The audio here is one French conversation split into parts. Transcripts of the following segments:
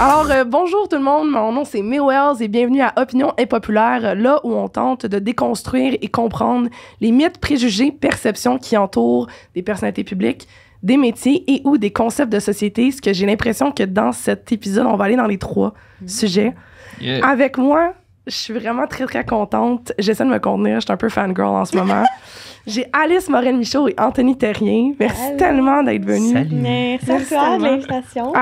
Alors, euh, bonjour tout le monde, mon nom c'est May Wells et bienvenue à Opinion impopulaire, là où on tente de déconstruire et comprendre les mythes, préjugés, perceptions qui entourent des personnalités publiques, des métiers et ou des concepts de société, ce que j'ai l'impression que dans cet épisode, on va aller dans les trois mm-hmm. sujets. Avec moi, je suis vraiment très, très contente. J'essaie de me contenir. Je suis un peu fangirl en ce moment. J'ai Alice Morel-Michaud et Anthony Terrien. Merci tellement d'être venus. Salut. Merci, à toi l'invitation.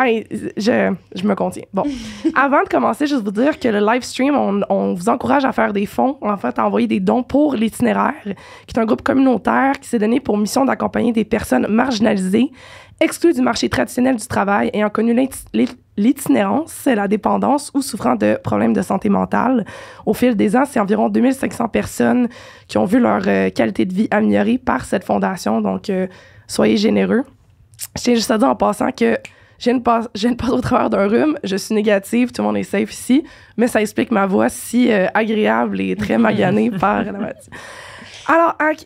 Je, je, me contiens. Bon, avant de commencer, juste vous dire que le live stream, on, on, vous encourage à faire des fonds, en fait, à envoyer des dons pour l'itinéraire, qui est un groupe communautaire qui s'est donné pour mission d'accompagner des personnes marginalisées exclus du marché traditionnel du travail ayant connu l'itinérance, la dépendance ou souffrant de problèmes de santé mentale. Au fil des ans, c'est environ 2500 personnes qui ont vu leur euh, qualité de vie améliorée par cette fondation. Donc, euh, soyez généreux. Je tiens juste à dire en passant que je ne passe, je ne au travers d'un rhume, je suis négative, tout le monde est safe ici, mais ça explique ma voix si euh, agréable et très maganée par la matière. Alors, Hank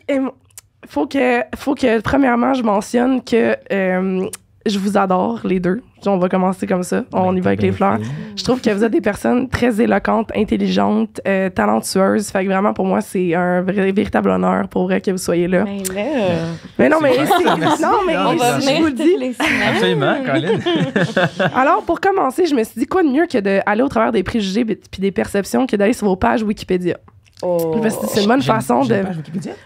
faut que, faut que, premièrement, je mentionne que euh, je vous adore, les deux. On va commencer comme ça. On ben, y va avec les fleurs. Je trouve que vous êtes des personnes très éloquentes, intelligentes, euh, talentueuses. Fait que vraiment, pour moi, c'est un vrai, véritable honneur pour vrai que vous soyez là. Mais, ben, là, euh, mais non, mais, non, mais je vous le dis. Absolument, Colin. Alors, pour commencer, je me suis dit quoi de mieux que d'aller au travers des préjugés puis des perceptions que d'aller sur vos pages Wikipédia. Oh. c'est une bonne façon de.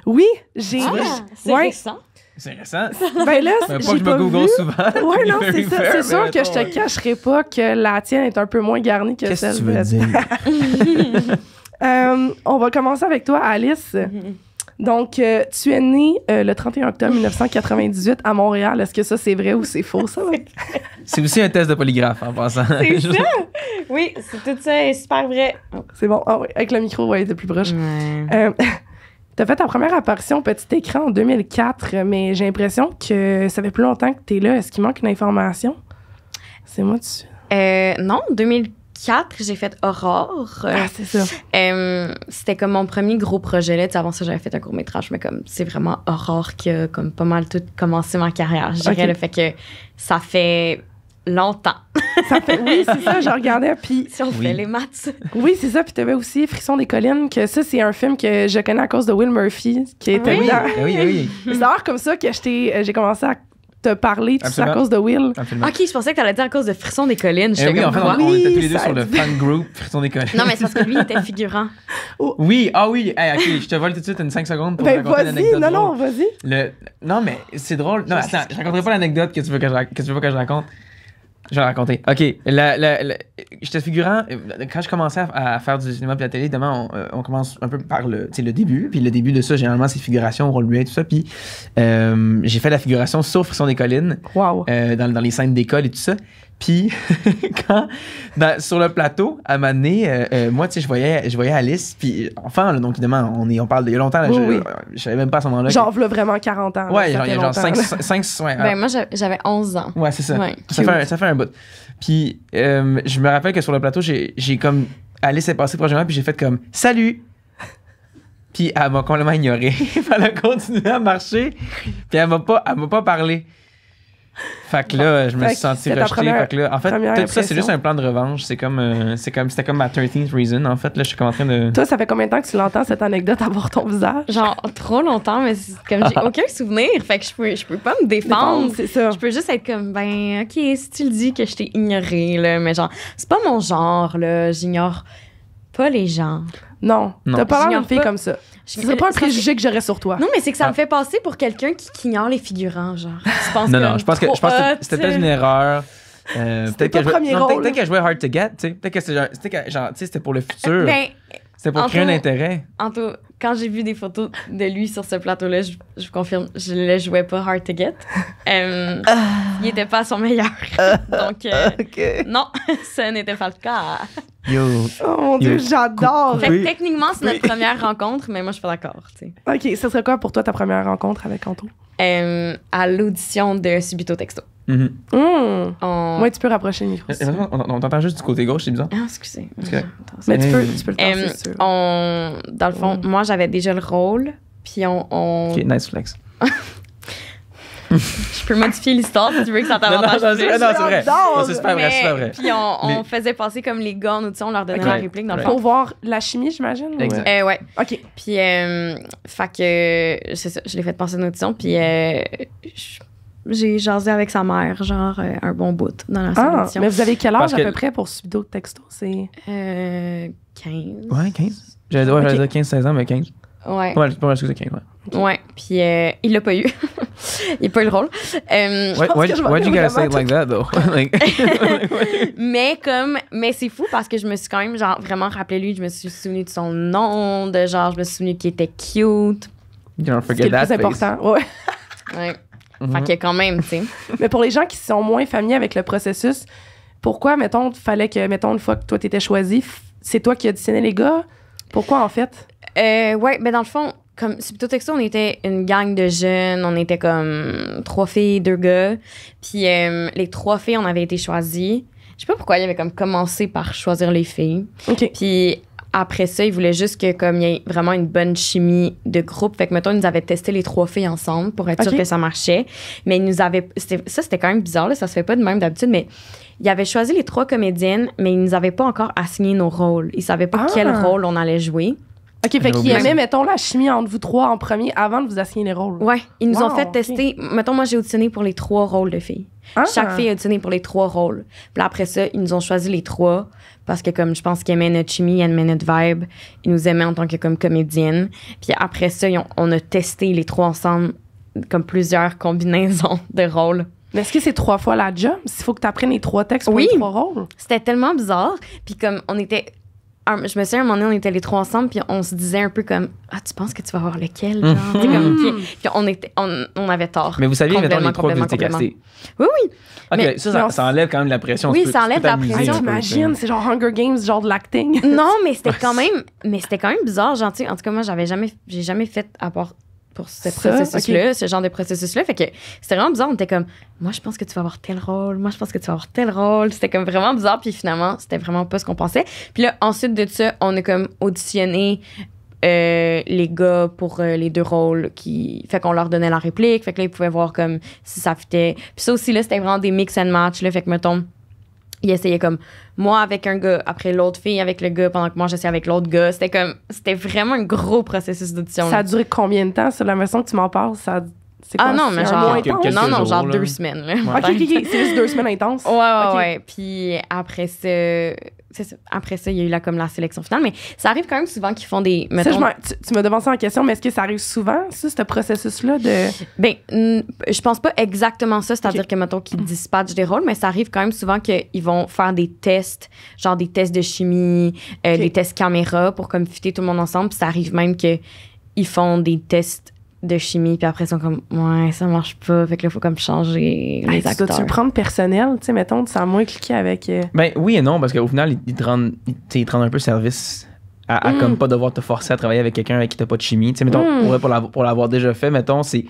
Oui, j'ai. Ah, c'est récent. C'est récent. Ben là, pas que je me google souvent. Ouais, non, c'est ça. C'est sûr que je te cacherai pas que la tienne est un peu moins garnie que celle là Qu'est-ce que tu veux dire? Euh, on va commencer avec toi, Alice. Mm-hmm. Donc, euh, tu es né euh, le 31 octobre 1998 à Montréal. Est-ce que ça, c'est vrai ou c'est faux, ça? c'est aussi un test de polygraphe, en passant. C'est ça? Oui, c'est tout ça est super vrai. C'est bon. Ah avec le micro, ouais, était plus proche. Euh, tu as fait ta première apparition au petit écran en 2004, mais j'ai l'impression que ça fait plus longtemps que tu es là. Est-ce qu'il manque une information? C'est moi dessus. non, 2004. 4, j'ai fait Aurore. Ah, c'est ça. c'était comme mon premier gros projet. Là. avant ça, j'avais fait un court métrage, mais comme c'est vraiment Aurore qui a comme pas mal tout commencé ma carrière. Je le fait que ça fait longtemps. oui, c'est ça, je regardais. Puis, si on fait les maths. oui, c'est ça. Puis tu avais aussi Frisson des collines, que ça, c'est un film que je connais à cause de Will Murphy, qui était oui. Ah oui, ah oui, oui. c'est comme ça que euh, j'ai commencé à te parler, ça à cause de Will. Ok, je pensais que t'allais dire à cause de Frisson des collines. Eh oui, en fait, on, était tous les deux sur le fan group Frisson des collines. Non, mais c'est parce que lui, il était figurant. Oh. Oui, ah oui, ok, je te vole tout de suite une 5 secondes pour ben, raconter l'anecdote. Non, non, vas-y. Le... Non, mais c'est drôle. Non, attends, je raconterai pas l'anecdote que tu veux que que tu veux que je raconte. Je vais raconter. OK. La, la, J'étais figurant. Quand je commençais à, faire du cinéma et la télé, demain euh, on, commence un peu par le, le début. Puis le début de ça, généralement, c'est figuration, et tout ça. Puis euh, j'ai fait la figuration sur des Collines. Wow. Euh, dans, dans, les scènes d'école et tout ça. Puis, quand, ben, sur le plateau, à un euh, euh, moi, tu sais, je voyais, je voyais Alice, puis enfin donc évidemment, on, on parle de il y a longtemps, là, je, savais même pas à ce moment-là. Genre, que... vraiment 40 ans. Ouais, il y a genre 5, 5, ben, moi, j'avais 11 ans. Ouais, c'est ça. ça, fait un, ça, fait un, bout. Puis, euh, je me rappelle que sur le plateau, j'ai comme. Alice est passée prochainement, puis j'ai fait comme Salut! Puis elle m'a complètement ignoré. elle a continué à marcher, puis elle m'a pas, elle m'a pas parlé. Fait que là, je me suis senti rejeté. en fait, tout ça, c'est juste un plan de revanche. C'est comme, euh, c'est comme, c'était comme ma 13th reason. En fait, là, je suis comme en train de. Toi, ça fait combien de temps que tu l'entends, cette anecdote, à voir ton visage? Genre, trop longtemps, mais comme j'ai aucun souvenir. Fait que je peux, je peux pas me défendre. c'est ça. Je peux juste être comme, ben, OK, si tu le dis que je t'ai ignoré, là, mais genre, c'est pas mon genre, là. J'ignore pas les gens. Non, t'as pas l'air d'une fille comme ça. Ce serait pas un préjugé que j'aurais sur toi. Non, mais c'est que ça me ah. fait passer pour quelqu'un qui, ignore les figurants, genre. Je non, non, je pense que, je pense que c'était peut-être une erreur. Euh, peut-être qu'elle jouait, peut Hard to Get, tu sais. Peut-être que c'était pour le futur. Ben, c'était pour créer un intérêt. En tout, quand j'ai vu des photos de lui sur ce plateau-là, je, vous confirme, je ne le jouais pas hard to get. Euh, ah. il n'était pas à son meilleur. Ah. Donc, euh, non, ce n'était pas le cas. Yo. Oh mon dieu, j'adore. techniquement, c'est notre première rencontre, mais moi, je suis pas d'accord. Ok, ce serait quoi pour toi ta première rencontre avec Anto? Euh, à l'audition de Subito Texto. Mm-hmm. Mm tu peux rapprocher le micro. Eh, on, t'entend juste du côté gauche, c'est bizarre. Ah, excusez. Mais tu peux, tu peux le faire, euh, On, dans le fond, moi, j'avais déjà le rôle, puis on... OK, nice flex. je peux modifier l'histoire si tu veux que ça t'avantage. non, non, c'est vrai. C'est super vrai, vrai. Puis on, faisait passer comme les gars en audition, on leur donnait la réplique dans le Pour voir la chimie, j'imagine. Exact. Eh ouais. OK. Puis, euh, fait que, c'est je l'ai fait passer en audition, puis euh, j'ai jasé avec sa mère, genre euh, un bon bout dans la ah, Mais vous avez quel âge à peu près pour subir d'autres textos? C'est. 15. Euh, ouais, 15. J'allais dire 15, 16 ans, mais 15. Ouais. Ouais, je pense que c'est 15, ouais. Ouais, puis euh, il l'a pas eu. il a pas eu le rôle. Euh, why, why, you gotta say it like that, though? mais comme, mais c'est fou parce que je me suis quand même genre, vraiment rappelé lui, je me suis souvenu de son nom, de genre, je me suis souvenu qu'il était cute. You don't forget that. C'est important, ouais. ouais. Mm -hmm. Fait quand même, tu sais. mais pour les gens qui sont moins familiers avec le processus, pourquoi, mettons, fallait que, mettons, une fois que toi t'étais choisi, c'est toi qui dessiné les gars? Pourquoi, en fait? Euh, ouais, mais ben, dans le fond, comme Subito Texto, on était une gang de jeunes, on était comme trois filles, deux gars. Puis euh, les trois filles, on avait été choisies. Je sais pas pourquoi, il avait comme commencé par choisir les filles. Puis après ça, il voulait juste que comme y ait vraiment une bonne chimie de groupe. Fait que mettons, ils nous avaient testé les trois filles ensemble pour être sûr que ça marchait. Mais ils nous avaient ça c'était quand même bizarre là, ça se fait pas de même d'habitude mais il avait choisi les trois comédiennes mais ils nous avaient pas encore assigné nos rôles. Ils savaient pas ah. quel rôle on allait jouer. OK, fait qu'ils aimaient, mettons, la chimie entre vous trois en premier avant de vous assigner les rôles. Ouais, ils nous ont fait tester. Mettons, moi, j'ai auditionné pour les trois rôles de filles. Ah. Chaque fille a auditionné pour les trois rôles. Puis après ça, ils nous ont choisi les trois parce que, comme, je pense qu'ils aimaient notre chimie, ils aimaient notre vibe. Ils nous aimaient en tant que, comme, comédienne. Puis après ça, on a testé les trois ensemble, comme plusieurs combinaisons de rôles. Mais est-ce que c'est trois fois la job? S'il faut que tu apprennes les trois textes pour les trois rôles? C'était tellement bizarre. Puis comme on était je me souviens, un moment donné, on était les trois ensemble, puis on se disait un peu comme Ah, tu penses que tu vas avoir lequel genre? Mhm. Mhm. on, était, on, avait tort. Mais vous saviez, mettons, les trois que vous étiez Oui, oui. Ok ça, enlève quand même la pression. Oui, ça enlève la pression. J'imagine, c'est genre Hunger Games, genre de l'acting. Non, mais c'était quand même mais c'était quand même bizarre, gentil. En tout cas, moi, j'avais jamais, j'ai jamais fait, à part pour ce processus-là, ce genre de processus-là. Fait que c'était vraiment bizarre. On était comme, moi, je pense que tu vas avoir tel rôle. Moi, je pense que tu vas avoir tel rôle. C'était comme vraiment bizarre. Puis finalement, c'était vraiment pas ce qu'on pensait. Puis là, ensuite de ça, on a comme auditionné euh, les gars pour euh, les deux rôles qui fait qu'on leur donnait la réplique fait que là ils pouvaient voir comme si ça fitait puis ça aussi là c'était vraiment des mix and match là fait que mettons il essayait comme moi avec un gars, après l'autre fille avec le gars, pendant que moi j'essayais avec l'autre gars. C'était comme, c'était vraiment un gros processus d'audition. Ça a duré combien de temps? C'est la façon que tu m'en parles. Ça ah non, mais genre, non, non, genre deux semaines. Là, ok, c'est juste deux semaines intenses. Ouais, ouais, Puis après ça, après ça, il y a eu là, comme la sélection finale. Mais ça arrive quand même souvent qu'ils font des. tu, tu me en question, mais est-ce que ça arrive souvent, ça, ce processus-là de. Ben, je pense pas exactement ça, c'est-à-dire que, mettons, qu'ils mm. dispatchent des rôles, mais ça arrive quand même souvent qu'ils vont faire des tests, genre des tests de chimie, euh, des tests caméra pour comme fitter tout le monde ensemble. Puis ça arrive même qu'ils font des tests de chimie, puis après, ils sont comme, ouais, ça marche pas, fait que là, faut comme changer les Tu le prendre personnel, tu sais, mettons, tu sens moins cliquer avec. Euh, ben oui et non, parce qu'au final, ils, te rendent, un peu service à, mm. comme pas devoir te forcer à travailler avec quelqu'un avec qui t'as pas de chimie. Tu sais, mettons, mm. pour, l'avoir déjà fait, mettons, c'est, tu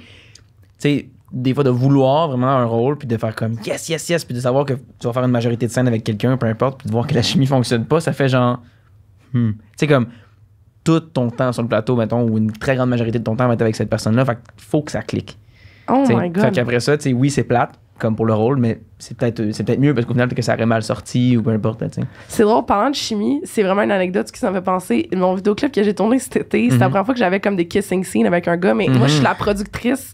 sais, des fois de vouloir vraiment un rôle, puis de faire comme yes, yes, yes, puis de savoir que tu vas faire une majorité de scène avec quelqu'un, peu importe, puis de voir que la chimie fonctionne pas, ça fait genre. Hmm. Tu sais, comme, tout ton temps sur le plateau, mettons, ou une très grande majorité de ton temps va avec cette personne-là. Fait qu'il faut que ça clique. Oh my God. Fait qu'après ça, oui, c'est plate, comme pour le rôle, mais c'est peut-être euh, peut mieux parce qu'au final peut-être que ça aurait mal sorti ou peu importe. C'est drôle, parlant de chimie, c'est vraiment une anecdote qui ça fait penser. Mon vidéoclip que j'ai tourné cet été, c'était la mhm. première fois que j'avais comme des kissing scenes avec un gars, mais moi je suis mhm. la productrice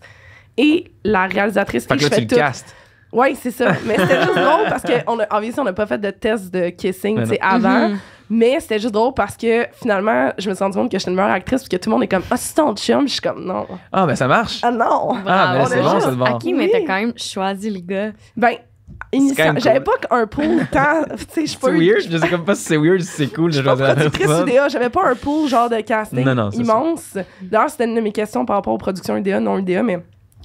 et la réalisatrice. Fait que là, tu le castes. Oui, c'est ça. Mais c'était juste drôle parce que, on a, on n'a pas fait de test de kissing avant. Mhm. Mais c'était juste drôle parce que finalement, je me suis rendu compte que je suis une meilleure actrice parce que tout le monde est comme Ah, oh, c'est ton chum. Je suis comme Non. Ah, mais ça marche. Ah, non. Ah, mais ah, c'est bon, c'est bon. À qui, mais t'as quand même choisi le gars. Ben, j'avais pas un pool tant. C'est weird, je sais comme pas si c'est weird, si c'est cool. Je productrice UDA, j'avais pas un pool genre de casting non, non, immense. D'ailleurs, c'était une de mes questions par rapport aux productions UDA, non UDA, mais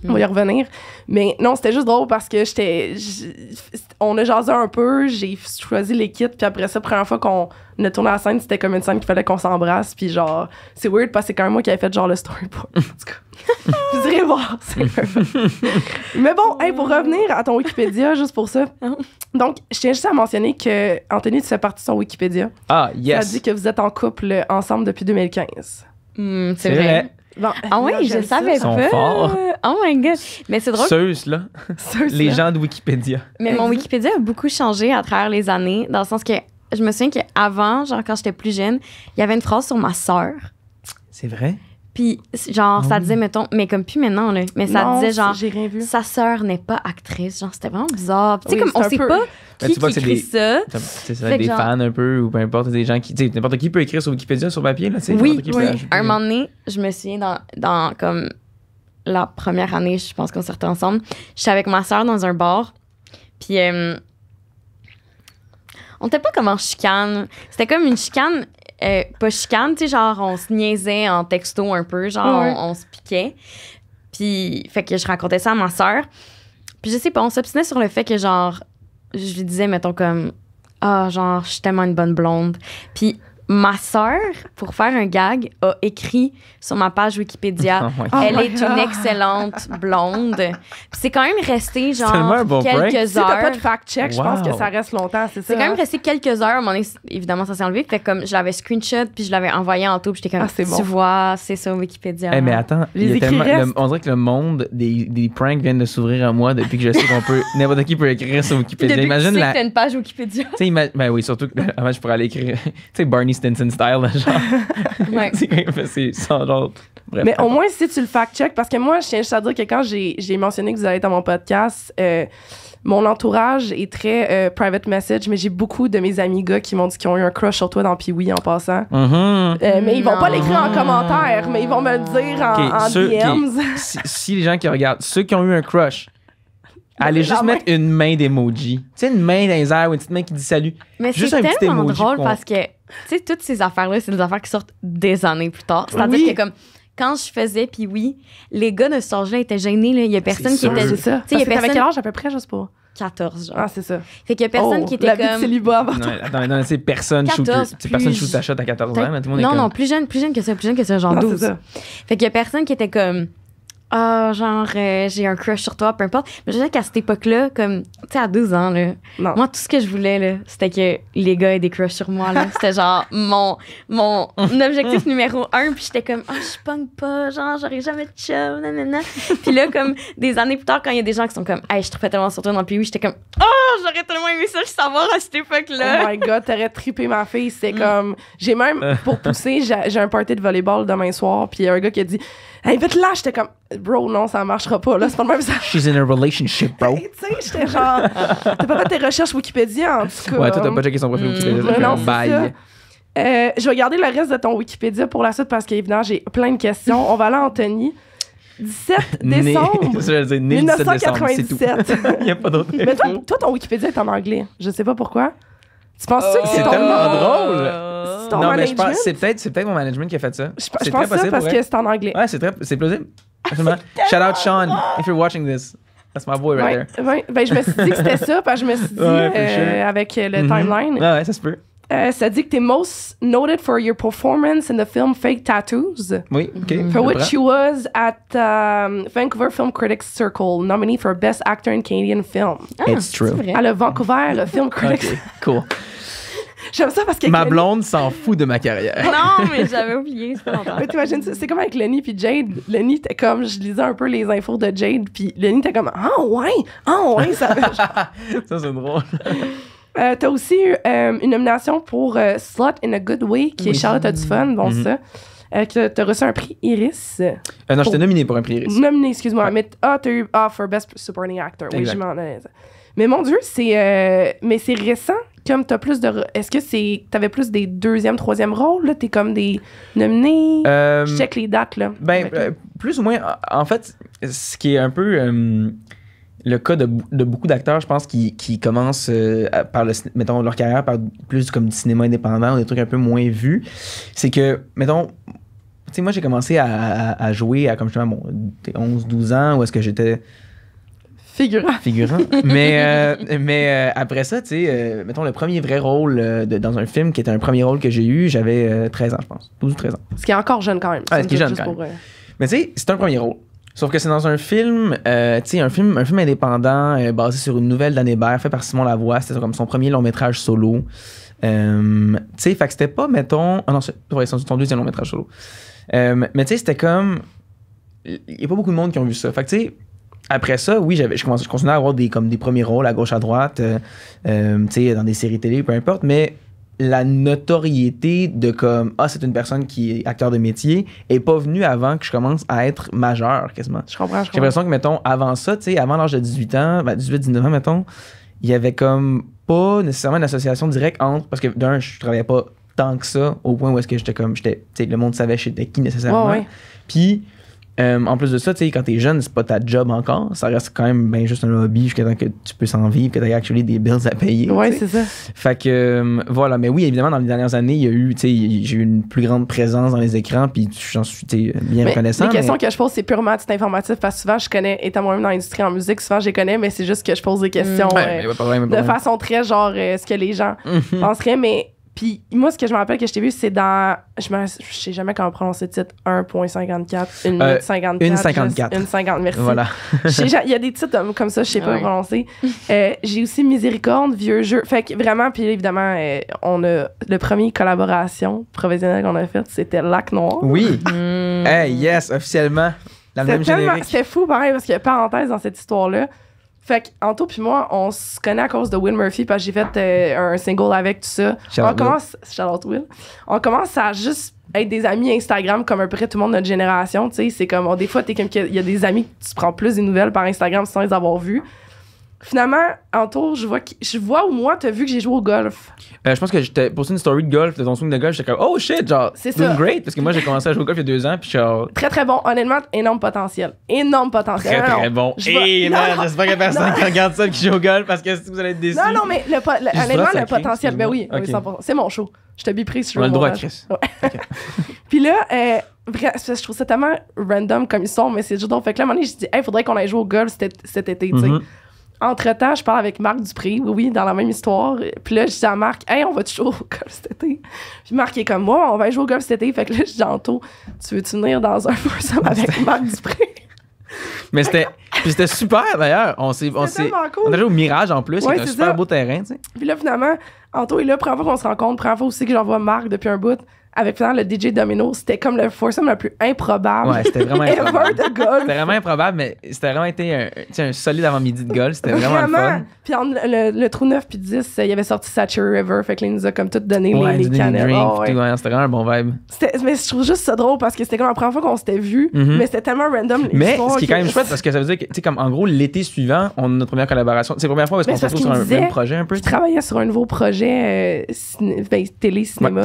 on va y mm. revenir. Mais non, c'était juste drôle parce que j'étais. On a jasé un peu, j'ai choisi l'équipe puis après ça, première fois qu'on a tourné la scène, c'était comme une scène qu'il fallait qu'on s'embrasse, puis genre, c'est weird parce que c'est quand même moi qui avais fait genre le story En tout cas, vous irez voir, Mais bon, hey, pour revenir à ton Wikipédia, juste pour ça. Ah. Donc, je tiens juste à mentionner que Anthony, tu fais partie de son Wikipédia. Ah, yes. Ça dit que vous êtes en couple ensemble depuis 2015. Hmm, c'est vrai. vrai. Ah oui, je savais pas. Oh my god. Mais c'est drôle. Ceux, là. les gens de Wikipédia. Mais mon Wikipédia a beaucoup changé à travers les années, dans le sens que je me souviens qu'avant, genre quand j'étais plus jeune, il y avait une phrase sur ma sœur. C'est vrai? Puis, genre, ça ah disait, mettons, mais comme plus maintenant, là, mais ça disait, genre, sa sœur n'est pas actrice. Genre, c'était vraiment bizarre. Tu sais, comme, on sait pas qui, écrit ça. C'est ça, des fans un peu, ou peu importe, des gens qui. Tu sais, n'importe qui peut écrire sur Wikipédia, sur papier, là, tu Oui, oui. À un moment donné, je me souviens, dans, dans comme la première année, je pense qu'on sortait ensemble, je suis avec ma sœur dans un bar, puis. Euh, on était pas comme en chicane. C'était comme une chicane euh, pas chicane, tu sais, genre, on se niaisait en texto un peu, genre, on, se piquait. Puis, fait que je racontais ça à ma sœur. Puis, je sais pas, on s'obstinait sur le fait que, genre, je lui disais, mettons, comme, ah, genre, je suis tellement une bonne blonde. Puis, ma sœur, pour faire un gag, a écrit sur ma page Wikipédia oh Elle est une excellente blonde. c'est quand même resté genre quelques heures. Si t'as pas de fact-check, je pense que ça reste longtemps, c'est ça. C'est quand même hein? resté quelques heures. évidemment, ça s'est enlevé. Fait comme je l'avais screenshot puis je l'avais envoyé en tout. Puis j'étais comme ah, Tu vois, c'est ça, Wikipédia. mais attends, on dirait que le monde des, pranks vient de s'ouvrir à moi depuis que je sais qu'on peut. N'importe qui peut écrire sur Wikipédia. Imagine tu la... as une page Wikipédia. sais, ben oui, surtout que je pourrais aller écrire. Tu sais, Barney Stinson style, c'est sans genre. Mais au moins, si tu le fact-check, parce que moi, je tiens juste à dire que quand j'ai mentionné que vous allez être dans mon podcast, euh, mon entourage est très euh, private message, mais j'ai beaucoup de mes amis gars qui m'ont dit qu'ils ont eu un crush sur toi dans pee en passant. Mm-hmm. Euh, mais ils vont pas l'écrire en commentaire, mais ils vont me le dire en, okay, si, les gens qui regardent, ceux qui ont eu un crush, allez juste mettre une main d'emoji. Tu sais, une main dans les ou une petite main qui dit salut. Mais c'est tellement drôle parce que tu sais, toutes ces affaires-là, c'est des affaires qui sortent des années plus tard. C'est-à-dire que comme quand je faisais, puis oui, les gars de ce là étaient gênés. Il y a ah, personne qui était. C'est ça. Tu sais, personne... avais quel âge à peu près, je sais pas? 14, genre. Ah, c'est ça. Fait qu'il y a personne oh, qui était la comme. Vie de célibat avant non, attends, non, c'est personne shoot, personne ta à 14 ans, Non, non, plus jeune, que ça, plus jeune que ça, genre non, ah, 12. Ça. Fait qu'il y a personne qui était comme ah, genre, euh, j'ai un crush sur toi, peu importe. Mais je sais qu'à cette époque-là, comme, tu sais, à 12 ans, là, moi, tout ce que je voulais, là, c'était que les gars aient des crushs sur moi, là. C'était genre mon, mon objectif numéro un. Puis j'étais comme, ah, oh, je punk pas, genre, j'aurais jamais de chum, Puis là, comme, des années plus tard, quand il y a des gens qui sont comme, hey, je trouvais tellement sur toi dans puis j'étais comme, oh, j'aurais tellement aimé ça, je savoir à cette époque-là. Oh my god, t'aurais trippé ma fille. C'est mm. comme, j'ai même, pour pousser, j'ai un party de volleyball demain soir, puis il y a un gars qui a dit, hey, vite là, j'étais comme, Bro, non, ça marchera pas. Là, c'est pas le même ça. She's in a relationship, bro. tu sais, j'étais genre. T'as pas fait tes recherches Wikipédia, en tout cas. Ouais, toi, t'as pas checké son profil mm. Wikipédia. non, euh, je vais garder le reste de ton Wikipédia pour la suite parce qu'évidemment, j'ai plein de questions. On va aller à Anthony. 17 décembre 1997. Il n'y a pas d'autre. Mais toi, ton Wikipédia est en anglais. Je sais pas pourquoi. Tu penses que c'est ton tellement drôle? non, management? mais c'est peut-être mon management qui a fait ça. Je, je pense ça parce que c'est en anglais. Ouais, c'est très c'est plausible. Shout out Sean, if you're watching this. That's my boy right there. Ben, je me suis dit que c'était ça, parce que je me suis dit, euh, avec euh, le mm-hmm. timeline. Ah ouais, ça se peut. Euh, ça dit que t'es most noted for your performance in the film Fake Tattoos. Oui, OK. Mm-hmm. For which you was at um, Vancouver Film Critics Circle, nominee for Best Actor in Canadian Film. It's ah, true. À le Vancouver Film Critics. cool. J'aime ça parce que. Ma blonde s'en fout de ma carrière. non, mais j'avais oublié, c'est c'est comme avec Lenny puis Jade. Lenny était comme, je lisais un peu les infos de Jade, puis Lenny était comme, ah oh, ouais, ah oh, ouais, ça. ça, c'est drôle. Euh, t'as aussi eu une nomination pour euh, Slot in a Good Way, qui est Charlotte Hudson. fun, bon mm-hmm. euh, t'as reçu un prix Iris. Euh, non, j'étais nominé pour un prix Iris. Nominé, excuse-moi. Mais ah, t'as eu ah, for Best Supporting Actor. Oui, je m'en Mais mon Dieu, c'est mais c'est récent comme t'as plus de. Est-ce que c'est. T'avais plus des deuxième, troisième rôles, là? T'es comme des nominés? Euh, je check les dates, là. Ben, euh, plus ou moins. En fait, ce qui est un peu. Euh, le cas de, beaucoup d'acteurs, je pense, qui, commencent par le, mettons, leur carrière par plus comme du cinéma indépendant des trucs un peu moins vus, c'est que, mettons, tu sais, moi, j'ai commencé à, jouer à, comme 11, 12 ans, où est-ce que j'étais Figurant. Figurant. mais euh, mais euh, après ça, tu sais, euh, mettons le premier vrai rôle de, dans un film qui était un premier rôle que j'ai eu, j'avais 13 ans, je pense. 12 ou 13 ans. Ce qui est encore jeune quand même. Ah, ce qui est jeune quand même. Mais tu sais, c'est un premier rôle. Sauf que c'est dans un film, tu sais, un film, un film indépendant basé sur une nouvelle d'Anne fait par Simon Lavoie. C'était comme son premier long métrage solo. tu sais, fait que c'était pas, mettons. Ah oh non, c'est son deuxième long métrage solo. mais tu sais, c'était comme. Il n'y a pas beaucoup de monde qui ont vu ça. Fait tu sais, après ça, oui, j'avais, je, continuais à avoir des, comme des premiers rôles à gauche, à droite, euh, euh, dans des séries télé, peu importe, mais la notoriété de comme ah c'est une personne qui est acteur de métier est pas venue avant que je commence à être majeur quasiment. Je comprends. J'ai l'impression que mettons avant ça, avant l'âge de 18 ans, 18 ben, 19 ans mettons, il y avait comme pas nécessairement une association directe entre parce que d'un je travaillais pas tant que ça au point où est-ce que j'étais comme j'étais le monde savait j'étais qui nécessairement. Puis euh, en plus de ça, tu sais, quand t'es jeune, c'est pas ta job encore. Ça reste quand même ben, juste un hobby jusqu'à temps que tu peux s'en vivre, que t'as actually des bills à payer. Ouais, c'est ça. Fait que, euh, voilà. Mais oui, évidemment, dans les dernières années, il y a eu, tu sais, j'ai eu une plus grande présence dans les écrans, puis j'en suis, bien mais, reconnaissant. Les questions que je pose, c'est purement titre informatif, parce que souvent, je connais, étant moi-même dans l'industrie en musique, souvent, je les connais, mais c'est juste que je pose des questions mm. euh, de façon très genre, ce que les gens mm-hmm. penseraient, mais puis moi, ce que je me rappelle que je t'ai vu, c'est dans. Je, ne sais jamais comment prononcer le titre. 1.54, 1.54. 1.54. 1.50, merci. Voilà. Il y a des titres comme ça, je sais pas ouais. prononcer. Euh, j'ai aussi Miséricorde, Vieux Jeu. Fait que vraiment, puis évidemment, euh, on a. Le premier collaboration provisionnelle qu'on a faite, c'était Lac Noir. Oui. Mm. Hey, yes, officiellement. La même C'était fou, pareil, parce que parenthèse dans cette histoire-là fait Anto puis moi, on se connaît à cause de Will Murphy parce que j'ai fait euh, un single avec tout ça. on commence, Will. Charlotte Will. On commence à juste être des amis Instagram comme à peu près tout le monde de notre génération. Tu sais, c'est comme, oh, des fois, t'es comme il y a des amis que tu prends plus des nouvelles par Instagram sans les avoir vues finalement, en tour, je vois, je vois au moins, t'as vu que j'ai joué au golf. Euh, je pense que j'étais posté une story de golf, de ton swing de golf, j'étais comme, oh shit, genre, c'est ça. great, parce que moi, j'ai commencé à jouer au golf il y a deux ans, puis genre. Très, très bon, honnêtement, énorme potentiel. Énorme potentiel. Très, très bon. Je Et non, j'espère qu'il y a personne qui regarde ça qui joue au golf, parce que si vous allez être déçus. Non, non, mais le, honnêtement, le potentiel, ben oui, 100%. C'est mon show. Je te pris sur On a le droit, Chris. puis là, euh, je trouve ça tellement random comme histoire, mais c'est juste drôle. Fait que là, à un moment donné, je dis, hey, faudrait qu'on aille jouer au golf cet, été, tu sais. Mm-hmm. Entre-temps, je parle avec Marc Dupré, oui, oui, dans la même histoire. Puis là, je dis à Marc, hey, on va toujours au golf cet été. Puis Marc est comme, moi, on va jouer au golf cet été. Fait que là, je dis, Anto, tu veux-tu venir dans un foursome avec Marc Dupré? Mais c'était, c'était super d'ailleurs. On s'est, on cool. on a joué au Mirage en plus, c'est un super beau terrain, tu sais. Puis là, finalement, Anto est là, première fois qu'on se rencontre, première fois aussi que j'envoie Marc depuis un bout avec Pierre le DJ Domino, c'était comme le foursome le plus improbable. Ouais, c'était vraiment C'était vraiment improbable, mais c'était vraiment été un, un solide avant-midi de golf. C'était vraiment, le fun. Puis entre le, le, trou 9 puis 10, il y avait sorti Satcher River. Fait que les il nous a comme tout donné les, les c'était vraiment un bon vibe. Mais je trouve juste ça drôle parce que c'était comme la première fois qu'on s'était vu, mhm. mais c'était tellement random. Mais ce qui est quand même chouette parce que ça veut dire que, tu sais, comme en gros, l'été suivant, on a notre première collaboration. C'est la première fois parce qu'on se retrouve sur un même projet un peu. tu travaillais sur un nouveau projet euh, ben, télé-cinéma.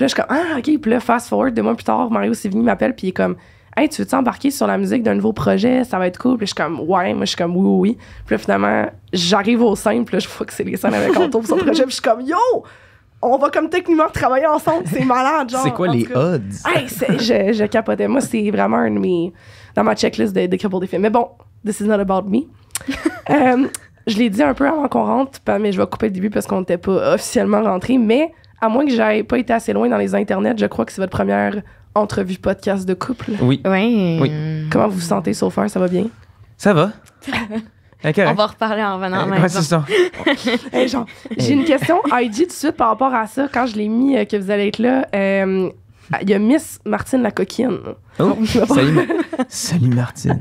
Puis là, je suis comme, ah, OK. Puis là, fast forward, deux mois plus tard, Mario Sivini m'appelle, puis il est comme, hey, tu veux t'embarquer sur la musique d'un nouveau projet? Ça va être cool. Puis je suis comme, ouais, moi, je suis comme, oui, oui, Puis là, finalement, j'arrive au sein, puis là, je vois que c'est les scènes avec Anto pour son projet, puis je suis comme, yo! On va comme techniquement travailler ensemble, c'est malade, genre. C'est quoi les odds? Hey, je, je, capotais. Moi, c'est vraiment un de mes. dans ma checklist de, de couple des films. Mais bon, this is not about me. Euh, je l'ai dit un peu avant qu'on rentre, mais je vais couper le début parce qu'on n'était pas officiellement rentré, mais à moins que n'aie pas été assez loin dans les internets, je crois que c'est votre première entrevue podcast de couple. Oui. Oui. Comment vous vous sentez, Sophie? Ça va bien? Ça va. on va reparler en venant. Eh, j'ai une question, IG tout de suite par rapport à ça. Quand je l'ai mis euh, que vous allez être là, euh, il y a Miss Martine la coquine. Oh, salut, salut Martine.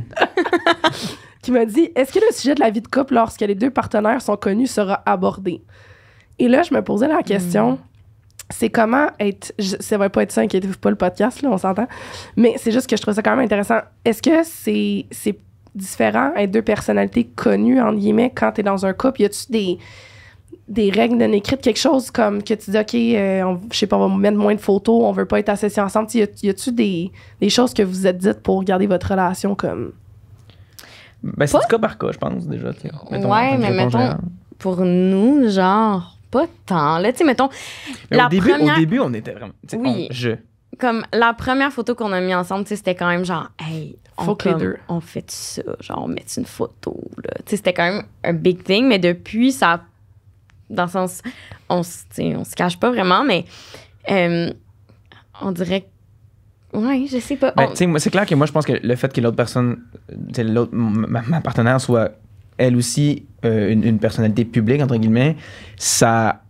qui m'a dit Est-ce que le sujet de la vie de couple, lorsque les deux partenaires sont connus, sera abordé Et là, je me posais la question hmm c'est comment être. ça va pas être ça, inquiétez-vous pas le podcast, là, on s'entend. Mais c'est juste que je trouve ça quand même intéressant. Est-ce que c'est différent être deux personnalités connues, entre guillemets, quand tu es dans un couple? Y a-tu des, des règles non écrites, quelque chose comme que tu dis, OK, euh, je sais pas, on va mettre moins de photos, on veut pas être assez ensemble? y a-tu des, des choses que vous êtes dites pour garder votre relation comme. Ben, c'est du cas par cas, je pense, déjà. ouais, mais mettons, pour nous, genre pas tant. Là, tu sais, mettons. au, début, on était vraiment. Oui. je. Comme la première photo qu'on a mis ensemble, c'était quand même genre, hey, on, fait ça, genre, on met une photo. C'était quand même un big thing, mais depuis, ça. Dans le sens. On, on se cache pas vraiment, mais euh, on dirait Ouais, oui, je sais pas. Ben, moi, c'est clair que moi, je pense que le fait que l'autre personne, l'autre, ma, partenaire soit elle aussi euh, une, personnalité publique, entre guillemets, ça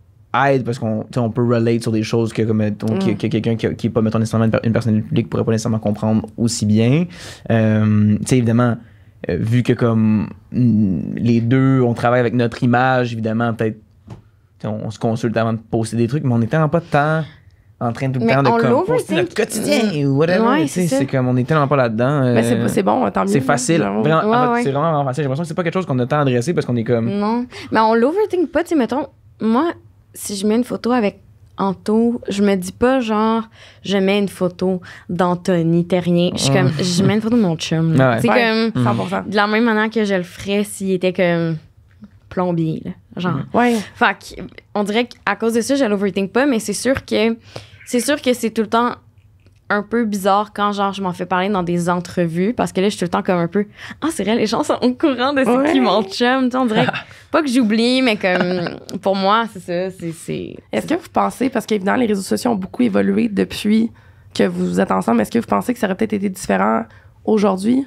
aide parce qu'on on peut relate sur des choses que, comme, euh, mm. quelqu'un qui n'est pas, mettons, nécessairement une, personnalité publique pourrait pas nécessairement comprendre aussi bien. Euh, évidemment, vu que comme mm, les deux, on travaille avec notre image, évidemment, peut-être on, se consulte avant de poster des trucs, mais on est pas de temps en train tout le temps de comme le notre quotidien ou whatever. c'est comme on est tellement pas là-dedans. Euh, c'est bon, tant mieux. C'est facile. Vraiment, C'est vraiment, facile. J'ai l'impression que c'est pas quelque chose qu'on a tant adressé parce qu'on est comme. Non. Mais on l'overthink pas. Tu sais, mettons, moi, si je mets une photo avec Anto, je me dis pas genre, je mets une photo d'Anthony Terrien. Je suis comme, je mets une photo de mon chum. C'est ah comme. De la même manière que je le ferais s'il était comme plombier. genre. Ouais. Fait on dirait qu'à cause de ça, je l'overthink pas, mais c'est sûr que c'est sûr que c'est tout le temps un peu bizarre quand genre je m'en fais parler dans des entrevues parce que là je suis tout le temps comme un peu ah c'est vrai les gens sont au courant de ce qui on dirait pas que j'oublie mais comme pour moi c'est ça c'est est-ce que vous pensez parce qu'évidemment les réseaux sociaux ont beaucoup évolué depuis que vous êtes ensemble est-ce que vous pensez que ça aurait peut-être été différent aujourd'hui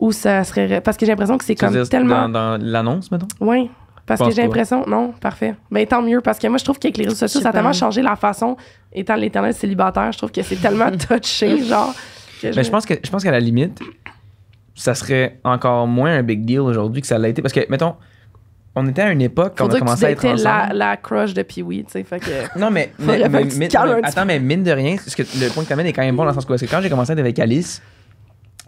ou ça serait parce que j'ai l'impression que c'est comme tellement dans, dans l'annonce maintenant oui parce que j'ai l'impression. Non, parfait. Mais ben, tant mieux, parce que moi, je trouve qu'avec les réseaux sociaux, ça a tellement changé la façon, étant l'éternel célibataire, je trouve que c'est tellement touché, genre. Mais ben, je... pense que je qu'à la limite, ça serait encore moins un big deal aujourd'hui que ça l'a été. Parce que, mettons, on était à une époque quand on a commencé à être ensemble. La, la crush de Pee-Wee, tu sais, que... Non, mais, mais, attends, mais mine de rien, le point que tu amènes est quand même bon dans le sens où, que quand j'ai commencé à être avec Alice,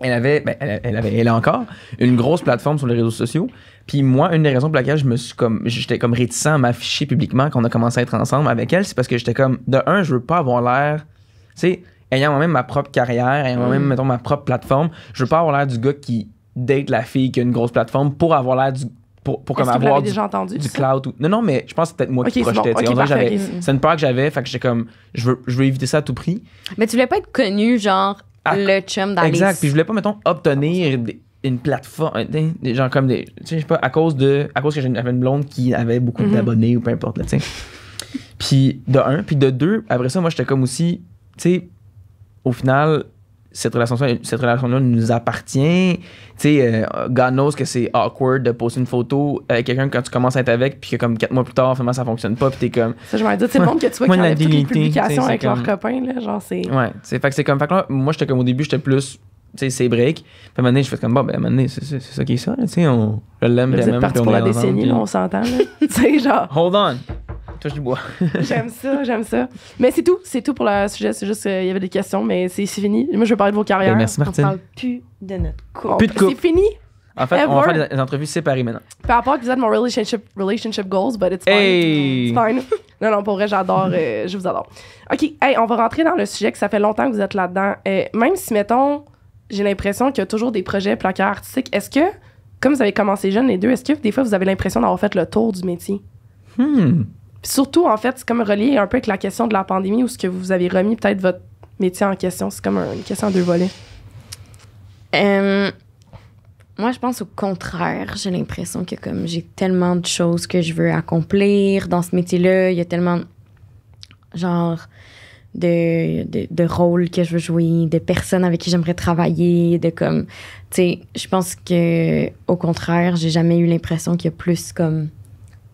elle avait, ben, elle, avait, elle a encore une grosse plateforme sur les réseaux sociaux. Puis moi, une des raisons pour laquelle je me suis comme, j'étais comme réticent à m'afficher publiquement qu'on a commencé à être ensemble avec elle, c'est parce que j'étais comme, de un, je veux pas avoir l'air, tu sais, ayant moi-même ma propre carrière, ayant moi-même, mm. mettons, ma propre plateforme, je veux pas avoir l'air du gars qui date la fille qui a une grosse plateforme pour avoir l'air du pour, comme avoir du, entendu, du cloud ou... non non mais je pense que c'est peut-être moi qui projetais c'est une peur que j'avais fait que j'étais comme je veux je veux éviter ça à tout prix mais tu voulais pas être connu genre ah, le chum dans Exact. Puis je voulais pas, mettons, obtenir ah, une plateforme, des, gens comme des. Tu sais, je sais pas, à cause de. À cause que j'avais une blonde qui avait beaucoup mhm. d'abonnés ou peu importe, tu sais. Puis de un. Puis de deux, après ça, moi, j'étais comme aussi. Tu sais, au final, cette relation-là cette relation nous appartient. Tu sais, euh, God knows que c'est awkward de poster une photo avec quelqu'un quand tu commences à être avec, puis que comme quatre mois plus tard, finalement, ça fonctionne pas, puis t'es comme. Ça, je vais dire, c'est bon que tu vois a toutes les publications avec leurs copains, là. Genre, c'est. Ouais, c'est fait que c'est comme. Fait que là, moi, j'étais comme au début, j'étais plus tu sais, c'est break. Puis à un je fais comme, bon, ben, à un moment donné, c'est, c'est, ça qui est ça, tu sais, on, je l'aime, puis l'aime, même, on pour la décennie, là, on s'entend, là. tu sais, genre. Hold on. Touche du bois. j'aime ça, j'aime ça. Mais c'est tout, c'est tout pour le sujet. C'est juste qu'il euh, y avait des questions, mais c'est fini. Moi, je veux parler de vos carrières. Ben, merci, Martine. On parle plus de notre couple. Plus de C'est fini. En fait, on va faire des entrevues séparées maintenant. Par rapport à vous êtes mon relationship, relationship goals, but it's fine. It's non, non, pour vrai, j'adore. Euh, je vous adore. OK, hey, on va rentrer dans le sujet que ça fait longtemps que vous êtes là-dedans. Euh, même si, mettons, j'ai l'impression qu'il y a toujours des projets placards artistiques, est-ce que, comme vous avez commencé jeunes les deux, est-ce que des fois vous avez l'impression d'avoir fait le tour du métier? Hmm surtout, en fait, c'est comme relié un peu avec la question de la pandémie ou ce que vous avez remis peut-être votre métier en question. C'est comme une question à deux volets. moi, je pense au contraire. J'ai l'impression que comme j'ai tellement de choses que je veux accomplir dans ce métier-là, il y a tellement genre de, rôles que je veux jouer, de personnes avec qui j'aimerais travailler, de comme, je pense que au contraire, j'ai jamais eu l'impression qu'il y a plus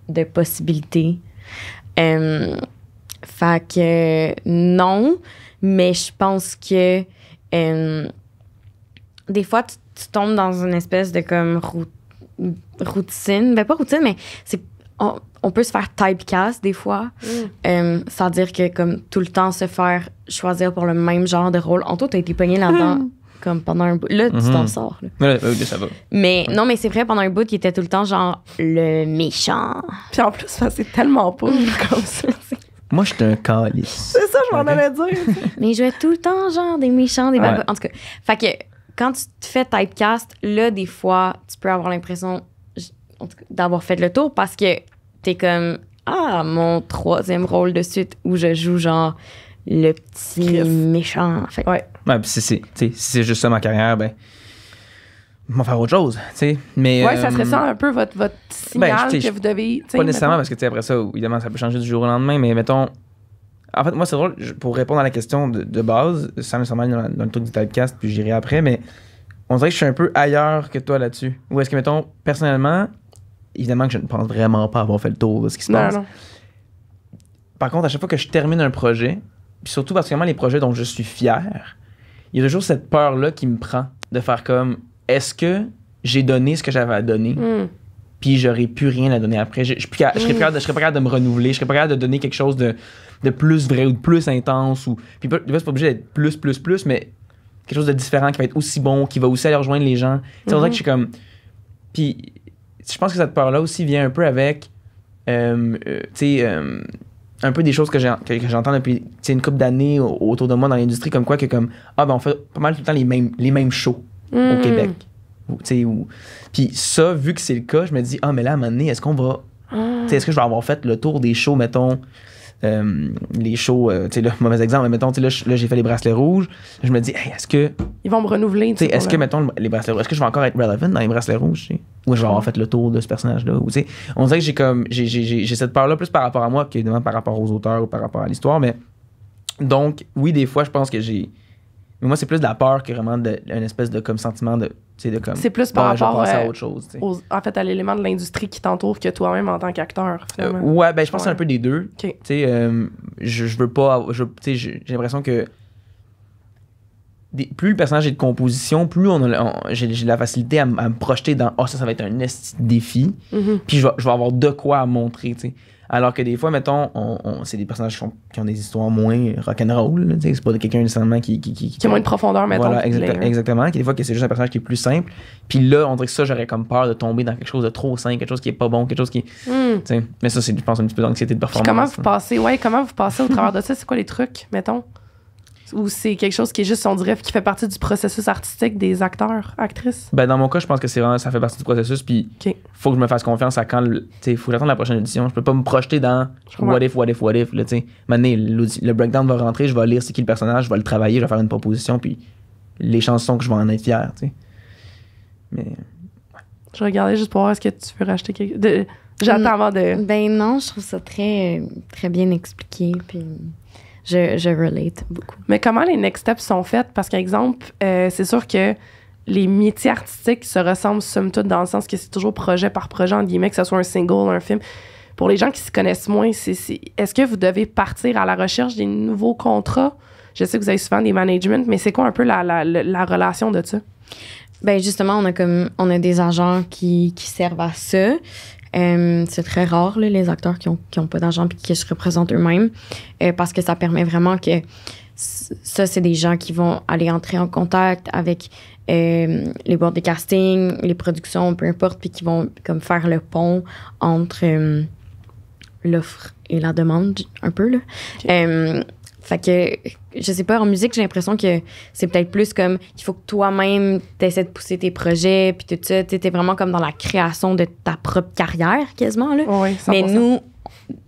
de possibilités euh, fait que non, mais je pense que des fois, tu, tombes dans une espèce de comme routine. Ben, pas routine, mais c'est. On, peut se faire typecast des fois, C'est mm. euh, dire que comme tout le temps se faire choisir pour le même genre de rôle. En tout, t'as été pogné là-dedans comme pendant un bout. Là, tu t'en mhm. sors. Là. ça va. Mais non, mais c'est vrai, pendant un bout, il était tout le temps genre le méchant. Puis en plus, c'est tellement pauvre comme ça. Moi, j'étais un calice. C'est ça, je m'en allais dire. mais je jouait tout le temps genre des méchants, des En tout cas, fait que quand tu te fais typecast, là, des fois, tu peux avoir l'impression d'avoir fait le tour parce que t'es comme ah, mon troisième rôle de suite où je joue genre le petit méchant, méchant. Fait. Ouais. ouais si c'est juste ça ma carrière, ben. m'en faire autre chose, tu sais. Mais. Ouais, ça serait euh, ça un peu votre, votre ben, signal que vous devez. Pas nécessairement parce que, tu sais, après ça, évidemment, ça peut changer du jour au lendemain, mais mettons. En fait, moi, c'est drôle, pour répondre à la question de, base, ça me sort dans, dans, le truc du typecast, puis j'irai après, mais on dirait que je suis un peu ailleurs que toi là-dessus. Ou est-ce que, mettons, personnellement, évidemment que je ne pense vraiment pas avoir fait le tour de ce qui se passe. Par contre, à chaque fois que je termine un projet, puis surtout particulièrement les projets dont je suis fier, il y a toujours cette peur-là qui me prend de faire comme est-ce que j'ai donné ce que j'avais à donner, hmm. puis j'aurais plus rien à donner après. Je, je, hmm. serais, pas de, capable de me renouveler, je serais pas capable de donner quelque chose de, plus vrai ou de plus intense. Ou, puis pas, c'est pas obligé d'être plus, plus, plus, mais quelque chose de différent qui va être aussi bon, qui va aussi aller rejoindre les gens. C'est que je hmm. suis comme. Puis je pense que cette peur-là aussi vient un peu avec. Euh, euh, tu sais. Euh, un peu des choses que j'entends depuis une couple d'années autour de moi dans l'industrie, comme quoi que comme ah ben on fait pas mal tout le temps les mêmes, les mêmes shows au hmm. Québec. Ou, Puis ça, vu que c'est le cas, je me dis ah mais là à un moment donné, est-ce qu'on va, ah. est-ce que je vais avoir fait le tour des shows mettons euh, les shows, euh, tu sais, le mauvais exemple, mais mettons, tu sais, là, j'ai fait les bracelets rouges. Je me dis, est-ce que. Ils vont me renouveler, tu sais. Est-ce que, mettons, les bracelets rouges, est-ce que je vais encore être relevant dans les bracelets rouges, tu sais? Ou je vais avoir fait le tour de ce personnage-là? Ou, tu sais, on dirait que j'ai comme. J'ai cette peur-là plus par rapport à moi qu'évidemment par rapport aux auteurs ou par rapport à l'histoire, mais. Donc, oui, des fois, je pense que j'ai mais moi, c'est plus de la peur que vraiment d'un espèce de comme sentiment de. de comme, c'est plus par rapport à euh, autre chose. en fait, à l'élément de l'industrie qui t'entoure que toi-même en tant qu'acteur. Euh, ouais, ben je pense un peu des deux. Euh, je, veux pas. J'ai l'impression que. plus le personnage est de composition, plus on, j'ai la facilité à, me projeter dans oh, ça, ça va être un défi. Mm-hmm. Puis je vais, je vais avoir de quoi à montrer. Alors que des fois, mettons, on, c'est des personnages qui, ont des histoires moins rock'n'roll. C'est pas quelqu'un nécessairement qui qui, qui. qui, a moins de profondeur, mettons. Voilà, exactement. exactement. Des fois, c'est juste un personnage qui est plus simple. Puis là, on dirait que ça, j'aurais comme peur de tomber dans quelque chose de trop simple, quelque chose qui est pas bon, quelque chose qui. Hmm. Mais ça, c'est, je pense, un petit peu d'anxiété de performance. comment vous passez, ouais, comment vous passez au travers de ça? C'est quoi les trucs, mettons? ou c'est quelque chose qui est juste, on dirait, qui fait partie du processus artistique des acteurs, actrices? Ben, dans mon cas, je pense que c'est vraiment, ça fait partie du processus. Puis, faut que je me fasse confiance à quand, tu faut que la prochaine édition. Je peux pas me projeter dans what if, what if, what if, Maintenant, le breakdown va rentrer, je vais lire c'est qui le personnage, je vais le travailler, je vais faire une proposition, puis les chansons que je vais en être fier, tu sais. Mais. Je regardais juste pour voir est-ce que tu veux racheter quelque. chose. J'attends mm. avant de. Ben non, je trouve ça très, euh, très bien expliqué, puis je, je relate beaucoup. Mais comment les next steps sont faites? Parce qu'exemple, euh, c'est sûr que les métiers artistiques se ressemblent somme toute dans le sens que c'est toujours projet par projet, en guillemets, que ce soit un single, un film. Pour les gens qui se connaissent moins, c'est, est, est-ce que vous devez partir à la recherche des nouveaux contrats? Je sais que vous avez souvent des managements, mais c'est quoi un peu la, la, la, la relation de ça? Ben justement, on a comme on a des agents qui, qui servent à ça. Euh, c'est très rare, là, les acteurs qui n'ont qui ont pas d'argent et qui se représentent eux-mêmes, euh, parce que ça permet vraiment que ça, c'est des gens qui vont aller entrer en contact avec euh, les boards de casting, les productions, peu importe, puis qui vont comme faire le pont entre l'offre et la demande, un peu. Là. Fait que, je sais pas, en musique, j'ai l'impression que c'est peut-être plus comme il faut que toi-même, t'essaies de pousser tes projets, puis tout ça. T'es vraiment comme dans la création de ta propre carrière, quasiment. Là. Mais nous,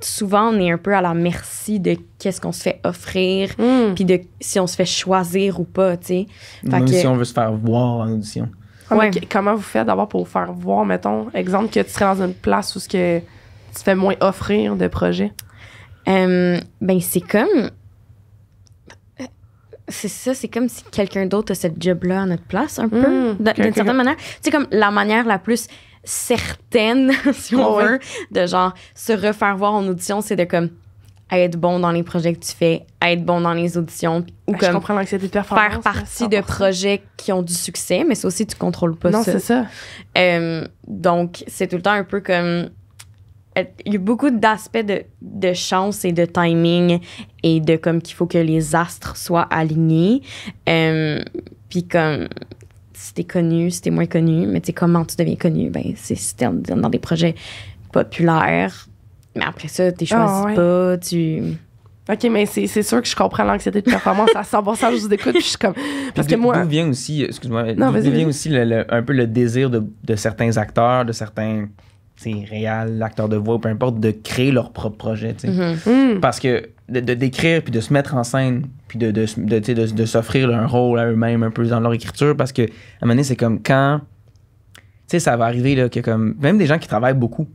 souvent, on est un peu à la merci de qu'est-ce qu'on se fait offrir, hmm. puis de si on se fait choisir ou pas, tu sais. si on veut se faire voir en audition. Comment vous faites d'abord pour faire voir, mettons, exemple, que tu serais dans une place où ce que tu te fais moins offrir de projets? Euh, ben, c'est comme c'est ça, c'est comme si quelqu'un d'autre a cette job-là à notre place, un mm. peu, d'une certaine manière. C'est comme la manière la plus certaine, si on veut, de genre se refaire voir en audition, c'est de comme être bon dans les projets que tu fais, être bon dans les auditions, ou ah, comme faire partie de projets qui ont du succès, mais ça aussi, tu contrôles pas ça. Non, c'est ça. Euh, donc, c'est tout le temps un peu comme euh, il y a beaucoup d'aspects de, de, chance et de timing et de comme qu'il faut que les astres soient alignés. Euh, puis comme si t'es connu, si t'es moins connu, mais tu sais, comment tu deviens connu? Ben, c'est si t'es dans des projets populaires. Mais après ça, t'es choisi ah, pas, tu. OK, mais c'est sûr que je comprends l'anxiété de performance à 100 je vous écoute, puis je suis comme... Parce que moi... D'où vient aussi, excuse-moi, vient aussi un peu le désir de, de certains acteurs, de certains réel, l'acteur de voix, peu importe, de créer leur propre projet. Mm-hmm. Mm. Parce que de, d'écrire, puis de se mettre en scène, puis de, de, s'offrir un rôle à eux-mêmes un peu dans leur écriture, parce que à un moment donné, c'est comme quand. Tu sais, ça va arriver là, que comme. Même des gens qui travaillent beaucoup,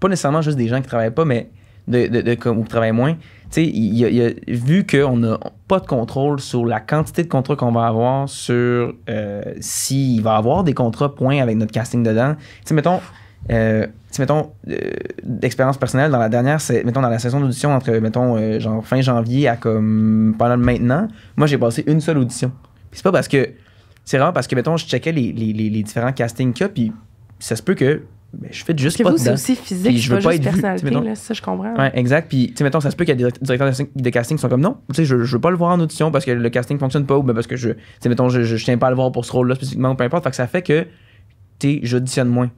pas nécessairement juste des gens qui travaillent pas, mais de, de, comme, ou qui travaillent moins, tu sais, il, vu qu'on n'a pas de contrôle sur la quantité de contrats qu'on va avoir, sur euh, s'il va avoir des contrats, point, avec notre casting dedans, tu sais, mettons, euh, mettons, euh, d'expérience personnelle, dans la dernière, c'est, mettons, dans la saison d'audition entre, mettons, euh, genre fin janvier à comme pendant maintenant, moi, j'ai passé une seule audition. c'est pas parce que. C'est rare parce que, mettons, je checkais les, les, les, différents castings qu'il y a, puis ça se peut que ben, je fais juste pas vous, dedans. aussi physique, je veux pas, être ça je comprends. Ouais, exact. Puis, tu mettons, ça se peut qu'il y a des directeurs de casting qui sont comme non, tu sais, je, je, veux pas le voir en audition parce que le casting fonctionne pas ou ben parce que je, tu sais, mettons, je, je, tiens pas à le voir pour ce rôle-là spécifiquement ou peu importe. Fait que ça fait que, tu sais, j'auditionne moins.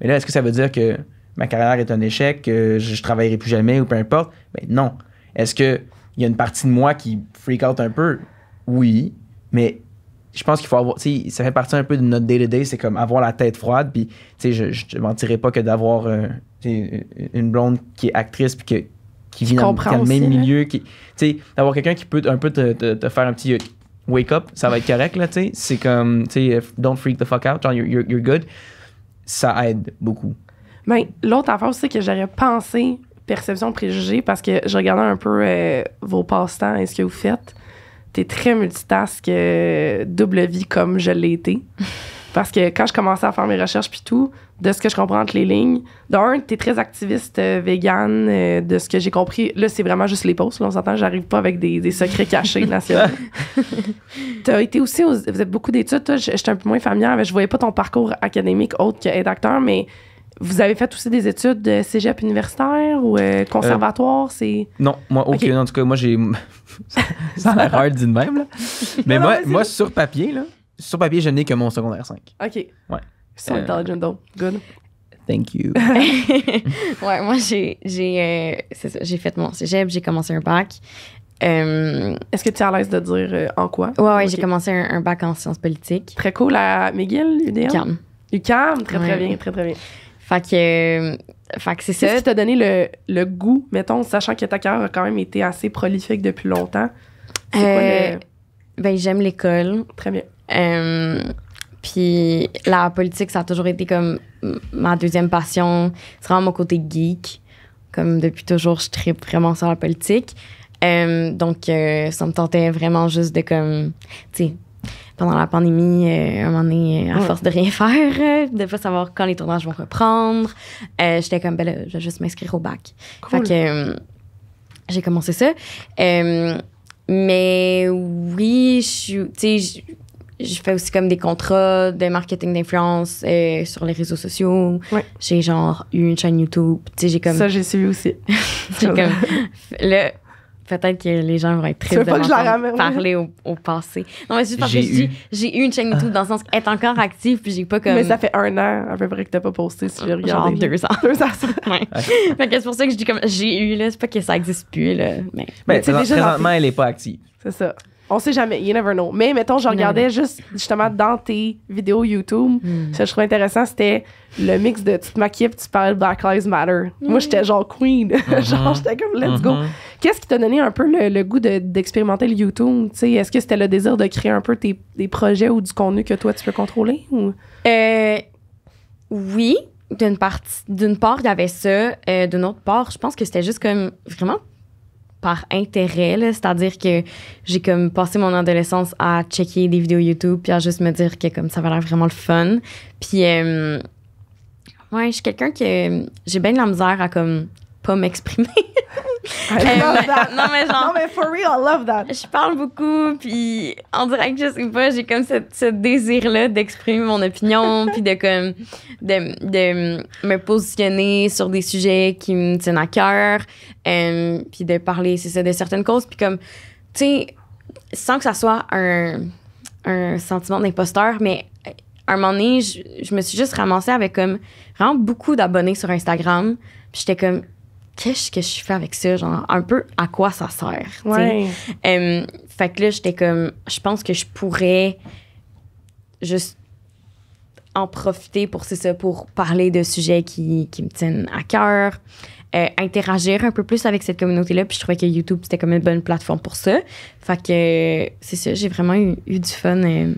Mais là, est-ce que ça veut dire que ma carrière est un échec, que je, ne travaillerai plus jamais ou peu importe? Ben non. Est-ce que il y a une partie de moi qui freak out un peu? Oui, mais je pense qu'il faut avoir, tu sais, ça fait partie un peu de notre day-to-day, c'est comme avoir la tête froide, puis, tu sais, je, mentirais pas que d'avoir euh, une blonde qui est actrice, puis que, qui vit dans, le même milieu, qui, tu sais, d'avoir quelqu'un qui peut un peu te, faire un petit euh, wake up, ça va être correct, là, tu sais, c'est comme, tu sais, don't freak the fuck out, genre, you're, you're good, ça aide beaucoup. Ben, l'autre affaire aussi que j'aurais pensé, perception préjugée, parce que je regardais un peu euh, vos passe-temps et ce que vous faites. T'es très multitask, euh, double vie comme je l'ai été. Parce que quand je commençais à faire mes recherches puis tout, de ce que je comprends entre les lignes, d'un, es très activiste végane, euh, vegan, euh, de ce que j'ai compris. Là, c'est vraiment juste les posts. Là, on s'entend, j'arrive pas avec des, des secrets cachés nationaux. as été aussi, vous avez beaucoup d'études. Toi, j'étais un peu moins familière, mais je voyais pas ton parcours académique autre que d'acteur mais vous avez fait aussi des études de cégep universitaire ou euh, conservatoire? c'est... Non, moi, aucune. en tout cas, moi, j'ai. ça a l'air même, là. Mais moi, moi sur papier, là, sur papier, je n'ai que mon secondaire 5. OK. Ouais. So intelligent, though. Good. Thank you. ouais, moi, j'ai, euh, j'ai, fait mon cégep, j'ai commencé un bac. Euh, Est-ce que tu as à l'aise de dire euh, en quoi? Ouais, ouais j'ai commencé un, bac en sciences politiques. Très cool à McGill, UDM? UCAM. UCAM, très, très bien, très, très bien. Fait que, c'est ça. quest qui t'a donné le, le, goût, mettons, sachant que ta carrière a quand même été assez prolifique depuis longtemps? Ben, j'aime l'école. Très bien. Euh, puis la politique, ça a toujours été comme ma deuxième passion. C'est vraiment mon côté geek. Comme depuis toujours, je tripe vraiment sur la politique. Euh, donc, euh, ça me tentait vraiment juste de comme, tu sais, pendant la pandémie, à un moment donné, à force de rien faire, de pas savoir quand les tournages vont reprendre, j'étais comme, ben je vais juste m'inscrire au bac. Fait que j'ai commencé ça. mais oui, je suis, tu sais, je fais aussi comme des contrats de marketing d'influence euh, sur les réseaux sociaux. J'ai genre eu une chaîne YouTube. tu sais, j'ai comme... Ça, j'ai suivi aussi. j'ai comme... le... Peut-être que les gens vont être très de que parler au, passé. Non, mais juste parce que j'ai eu une chaîne YouTube ah. dans le sens qu'elle est encore active, puis j'ai pas comme... Mais ça fait un an à peu près que t'as pas posté, si j'ai regardé. Genre deux ans. deux ans, Ouais. fait que c'est pour ça que je dis comme... J'ai eu, là, c'est pas que ça existe plus, là. Mais, mais, mais présentement, elle est pas active. C'est ça. On sait jamais. You never know. Mais mettons, je regardais juste justement dans tes vidéos YouTube. ça hmm. Ce que je trouvais intéressant, c'était le mix de toute te maquilles tu parlais de Black Lives Matter. Hmm. Moi, j'étais genre queen. genre, uh-huh. j'étais comme let's go. Uh-huh. Qu'est-ce qui t'a donné un peu le, goût de, d'expérimenter le YouTube? est-ce que c'était le désir de créer un peu tes, des projets ou du contenu que toi, tu peux contrôler? Euh, oui. D'une, d'une part, il y avait ça. et euh, d'une autre part, je pense que c'était juste comme vraiment par intérêt, c'est-à-dire que j'ai comme passé mon adolescence à checker des vidéos YouTube puis à juste me dire que comme ça va l'air vraiment le fun. Puis euh, je suis quelqu'un que euh, j'ai bien de la misère à comme pas m'exprimer. non, mais genre. Non, mais for real, I love that. Je parle beaucoup, puis en direct que je sais pas, j'ai comme ce, désir-là d'exprimer mon opinion, puis de comme. De, de, me positionner sur des sujets qui me tiennent à cœur, euh, puis de parler, c'est ça, de certaines causes, puis comme. Tu sais, sans que ça soit un, un sentiment d'imposteur, mais à euh, un moment donné, je, me suis juste ramassée avec comme vraiment beaucoup d'abonnés sur Instagram. Puis j'étais comme, qu'est-ce que je fais avec ça? Genre, un peu à quoi ça sert? fait que là, j'étais comme, je pense que je pourrais juste en profiter pour, c'est pour parler de sujets qui, me tiennent à cœur, euh, interagir un peu plus avec cette communauté-là. Puis je trouvais que YouTube, c'était comme une bonne plateforme pour ça. Fait que, c'est ça, j'ai vraiment eu, du fun euh,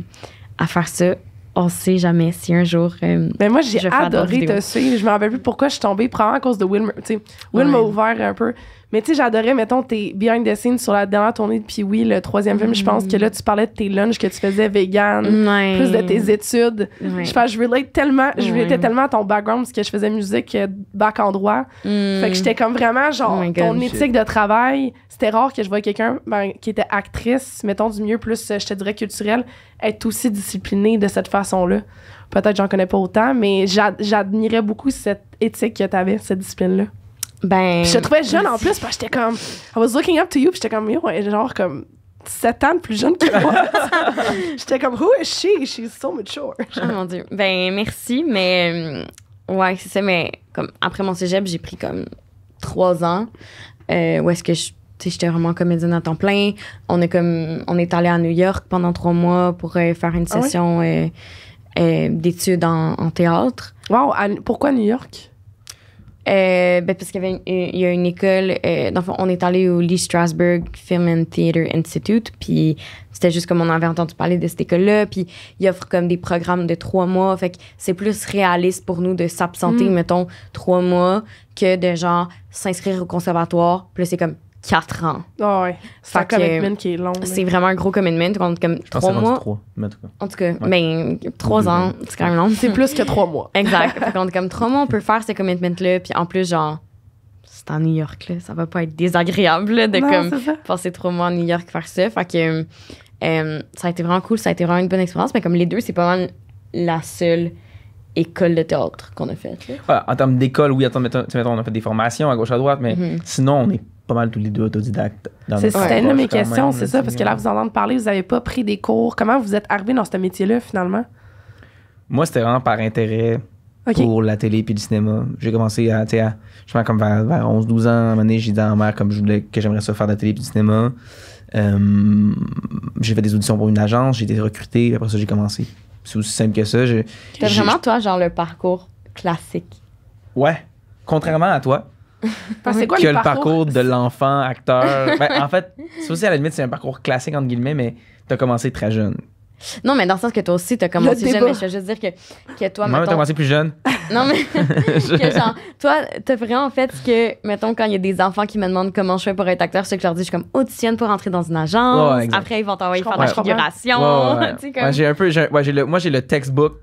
à faire ça on sait jamais si un jour. mais euh, ben, moi, j'ai adoré te suivre. Je me rappelle plus pourquoi je suis tombée, probablement à cause de Will. Tu sais, Will m'a ouvert un peu. Mais tu sais, j'adorais, mettons, tes behind the scenes sur la dernière tournée de puis oui, le troisième film, je pense que là, tu parlais de tes lunchs que tu faisais vegan, plus de tes études. Je pense, je relate tellement, je tellement à ton background parce que je faisais musique euh, bac en droit. Hmm. Fait que j'étais comme vraiment genre, oh ton éthique de travail, c'était rare que je vois quelqu'un ben, qui était actrice, mettons du mieux, plus, euh, je te dirais, culturel, être aussi discipliné de cette façon-là. Peut-être j'en connais pas autant, mais j'admirais beaucoup cette éthique que tu avais, cette discipline-là. Ben, je te trouvais jeune en plus, parce que j'étais comme. I was looking up to you, puis j'étais comme, yo, genre comme. 7 ans plus jeune que moi. j'étais comme, who is she? She's so mature. oh mon Dieu. Ben, merci, mais. Euh, ouais, c'est ça, mais comme, après mon cégep, j'ai pris comme 3 ans. Euh, où est-ce que je j'étais vraiment comédienne à temps plein. On est comme, on est allé à New York pendant 3 mois pour euh, faire une ah session euh, d'études en, théâtre. Wow, pourquoi New York? Euh, ben, parce qu'il y il y a une école, euh, on est allé au Lee Strasberg Film and Theater Institute, puis c'était juste comme on avait entendu parler de cette école-là, puis ils offrent comme des programmes de trois mois, fait que c'est plus réaliste pour nous de s'absenter, mm. mettons, trois mois, que de genre s'inscrire au conservatoire, puis c'est comme 4 ans. Ah ouais. C'est commitment qui est long. C'est vraiment un gros commitment. Compte comme 3 mois. 3, mais en tout cas. mais tout 3 ans, c'est quand même long. C'est plus que 3 mois. exact. compte comme 3 mois, on peut faire ce commitment-là. Puis en plus, genre, c'est en New York, là. Ça va pas être désagréable de comme, passer 3 mois à New York faire ça. Fait que euh, ça a été vraiment cool. Ça a été vraiment une bonne expérience. Mais comme les deux, c'est pas mal la seule école de théâtre qu'on a faite. Ouais, en termes d'école, oui, attends, mettons, on a fait des formations à gauche à droite, mais mm-hmm. sinon, on est pas mal tous les deux autodidactes. C'est une de mes questions, c'est ça, parce que là, vous entendez parler, vous n'avez pas pris des cours. Comment vous êtes arrivé dans ce métier-là, finalement? Moi, c'était vraiment par intérêt pour la télé et le cinéma. J'ai commencé à, tu sais, comme vers, 11-12 ans, à j'ai dit à ma mère comme je voulais, que j'aimerais ça faire de la télé et du cinéma. Euh, j'ai fait des auditions pour une agence, j'ai été recruté, après ça, j'ai commencé. C'est aussi simple que ça. C'était vraiment, toi, genre, le parcours classique. Ouais. Contrairement à toi, que le parcours, de l'enfant acteur. Ben, en fait, c'est aussi, à la limite, c'est un parcours classique, entre guillemets, mais tu as commencé très jeune. Non, mais dans le sens que toi aussi, t'as commencé jeune, mais je veux juste dire que, que toi, Moi, tu as commencé plus jeune. non, mais que genre, toi, t'as vraiment fait ce que, mettons, quand il y a des enfants qui me demandent comment je fais pour être acteur, c'est que je leur dis, je suis comme auditionne pour entrer dans une agence. Après, ils vont t'envoyer faire la configuration. j'ai un peu, moi, j'ai le textbook.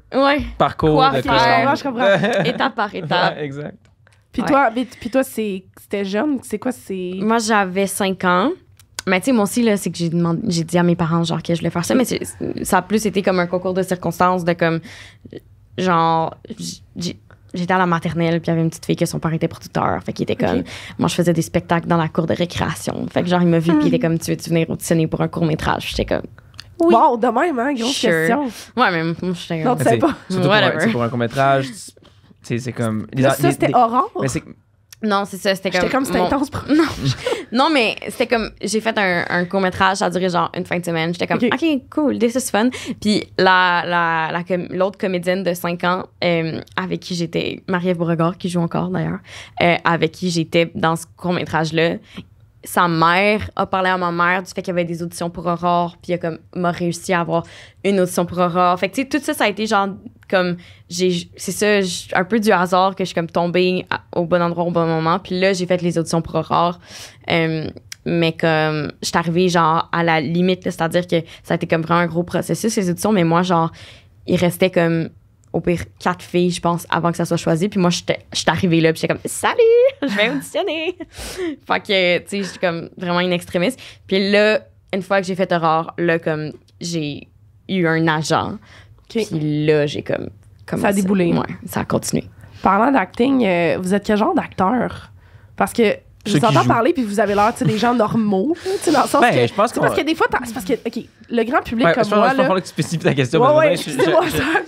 Parcours de je comprends. étape par étape. exact. Puis toi, puis toi c'était jeune, c'est quoi c'est Moi j'avais 5 ans. Mais tu sais, moi aussi, là, c'est que j'ai demandé, j'ai dit à mes parents, genre, que je voulais faire ça, mais ça a plus été comme un concours de circonstances, de comme, genre, j'étais à la maternelle, puis il y avait une petite fille que son père était producteur, fait qu'il était comme, moi, je faisais des spectacles dans la cour de récréation, fait que genre, il m'a vu, puis il était hmm. comme, tu veux-tu venir auditionner pour un court-métrage? J'étais comme, bon Wow, de même, hein, grosse question. Ouais, mais je sais pas. pour un court-métrage, c'est comme. ça, c'était orange. non, c'est ça, c'était comme. comme, c'était intense. Non, non, mais c'était comme, j'ai fait un, court-métrage, ça a duré genre une fin de semaine. J'étais comme, OK, cool, this is fun. Puis l'autre la, la, l'autre comédienne de 5 ans, euh, avec qui j'étais, Marie-Ève Beauregard, qui joue encore d'ailleurs, euh, avec qui j'étais dans ce court-métrage-là, sa mère a parlé à ma mère du fait qu'il y avait des auditions pour Aurore, puis il a comme m'a réussi à avoir une audition pour Aurore. Fait que tu sais tout ça ça a été genre comme j'ai c'est ça un peu du hasard que je suis comme tombée au bon endroit au bon moment. Puis là j'ai fait les auditions pour Aurore. mais comme je suis arrivée genre à la limite, c'est-à-dire que ça a été comme vraiment un gros processus les auditions, mais moi genre il restait comme au pire quatre filles, je pense, avant que ça soit choisi. Puis moi, je suis arrivée là, puis j'étais comme Salut, je vais auditionner. fait que, tu sais, j'étais comme vraiment une extrémiste. Puis là, une fois que j'ai fait horreur là, comme j'ai eu un agent. Puis là, j'ai comme. Ça a déboulé. Ouais, ça a continué. Parlant d'acting, euh, vous êtes quel genre d'acteur? Parce que je vous entends parler, puis vous avez l'air des gens normaux. Dans ben, je pense qu parce que des fois, c'est parce que OK, le grand public comme je moi. Je pense là... que tu ta question. Ouais,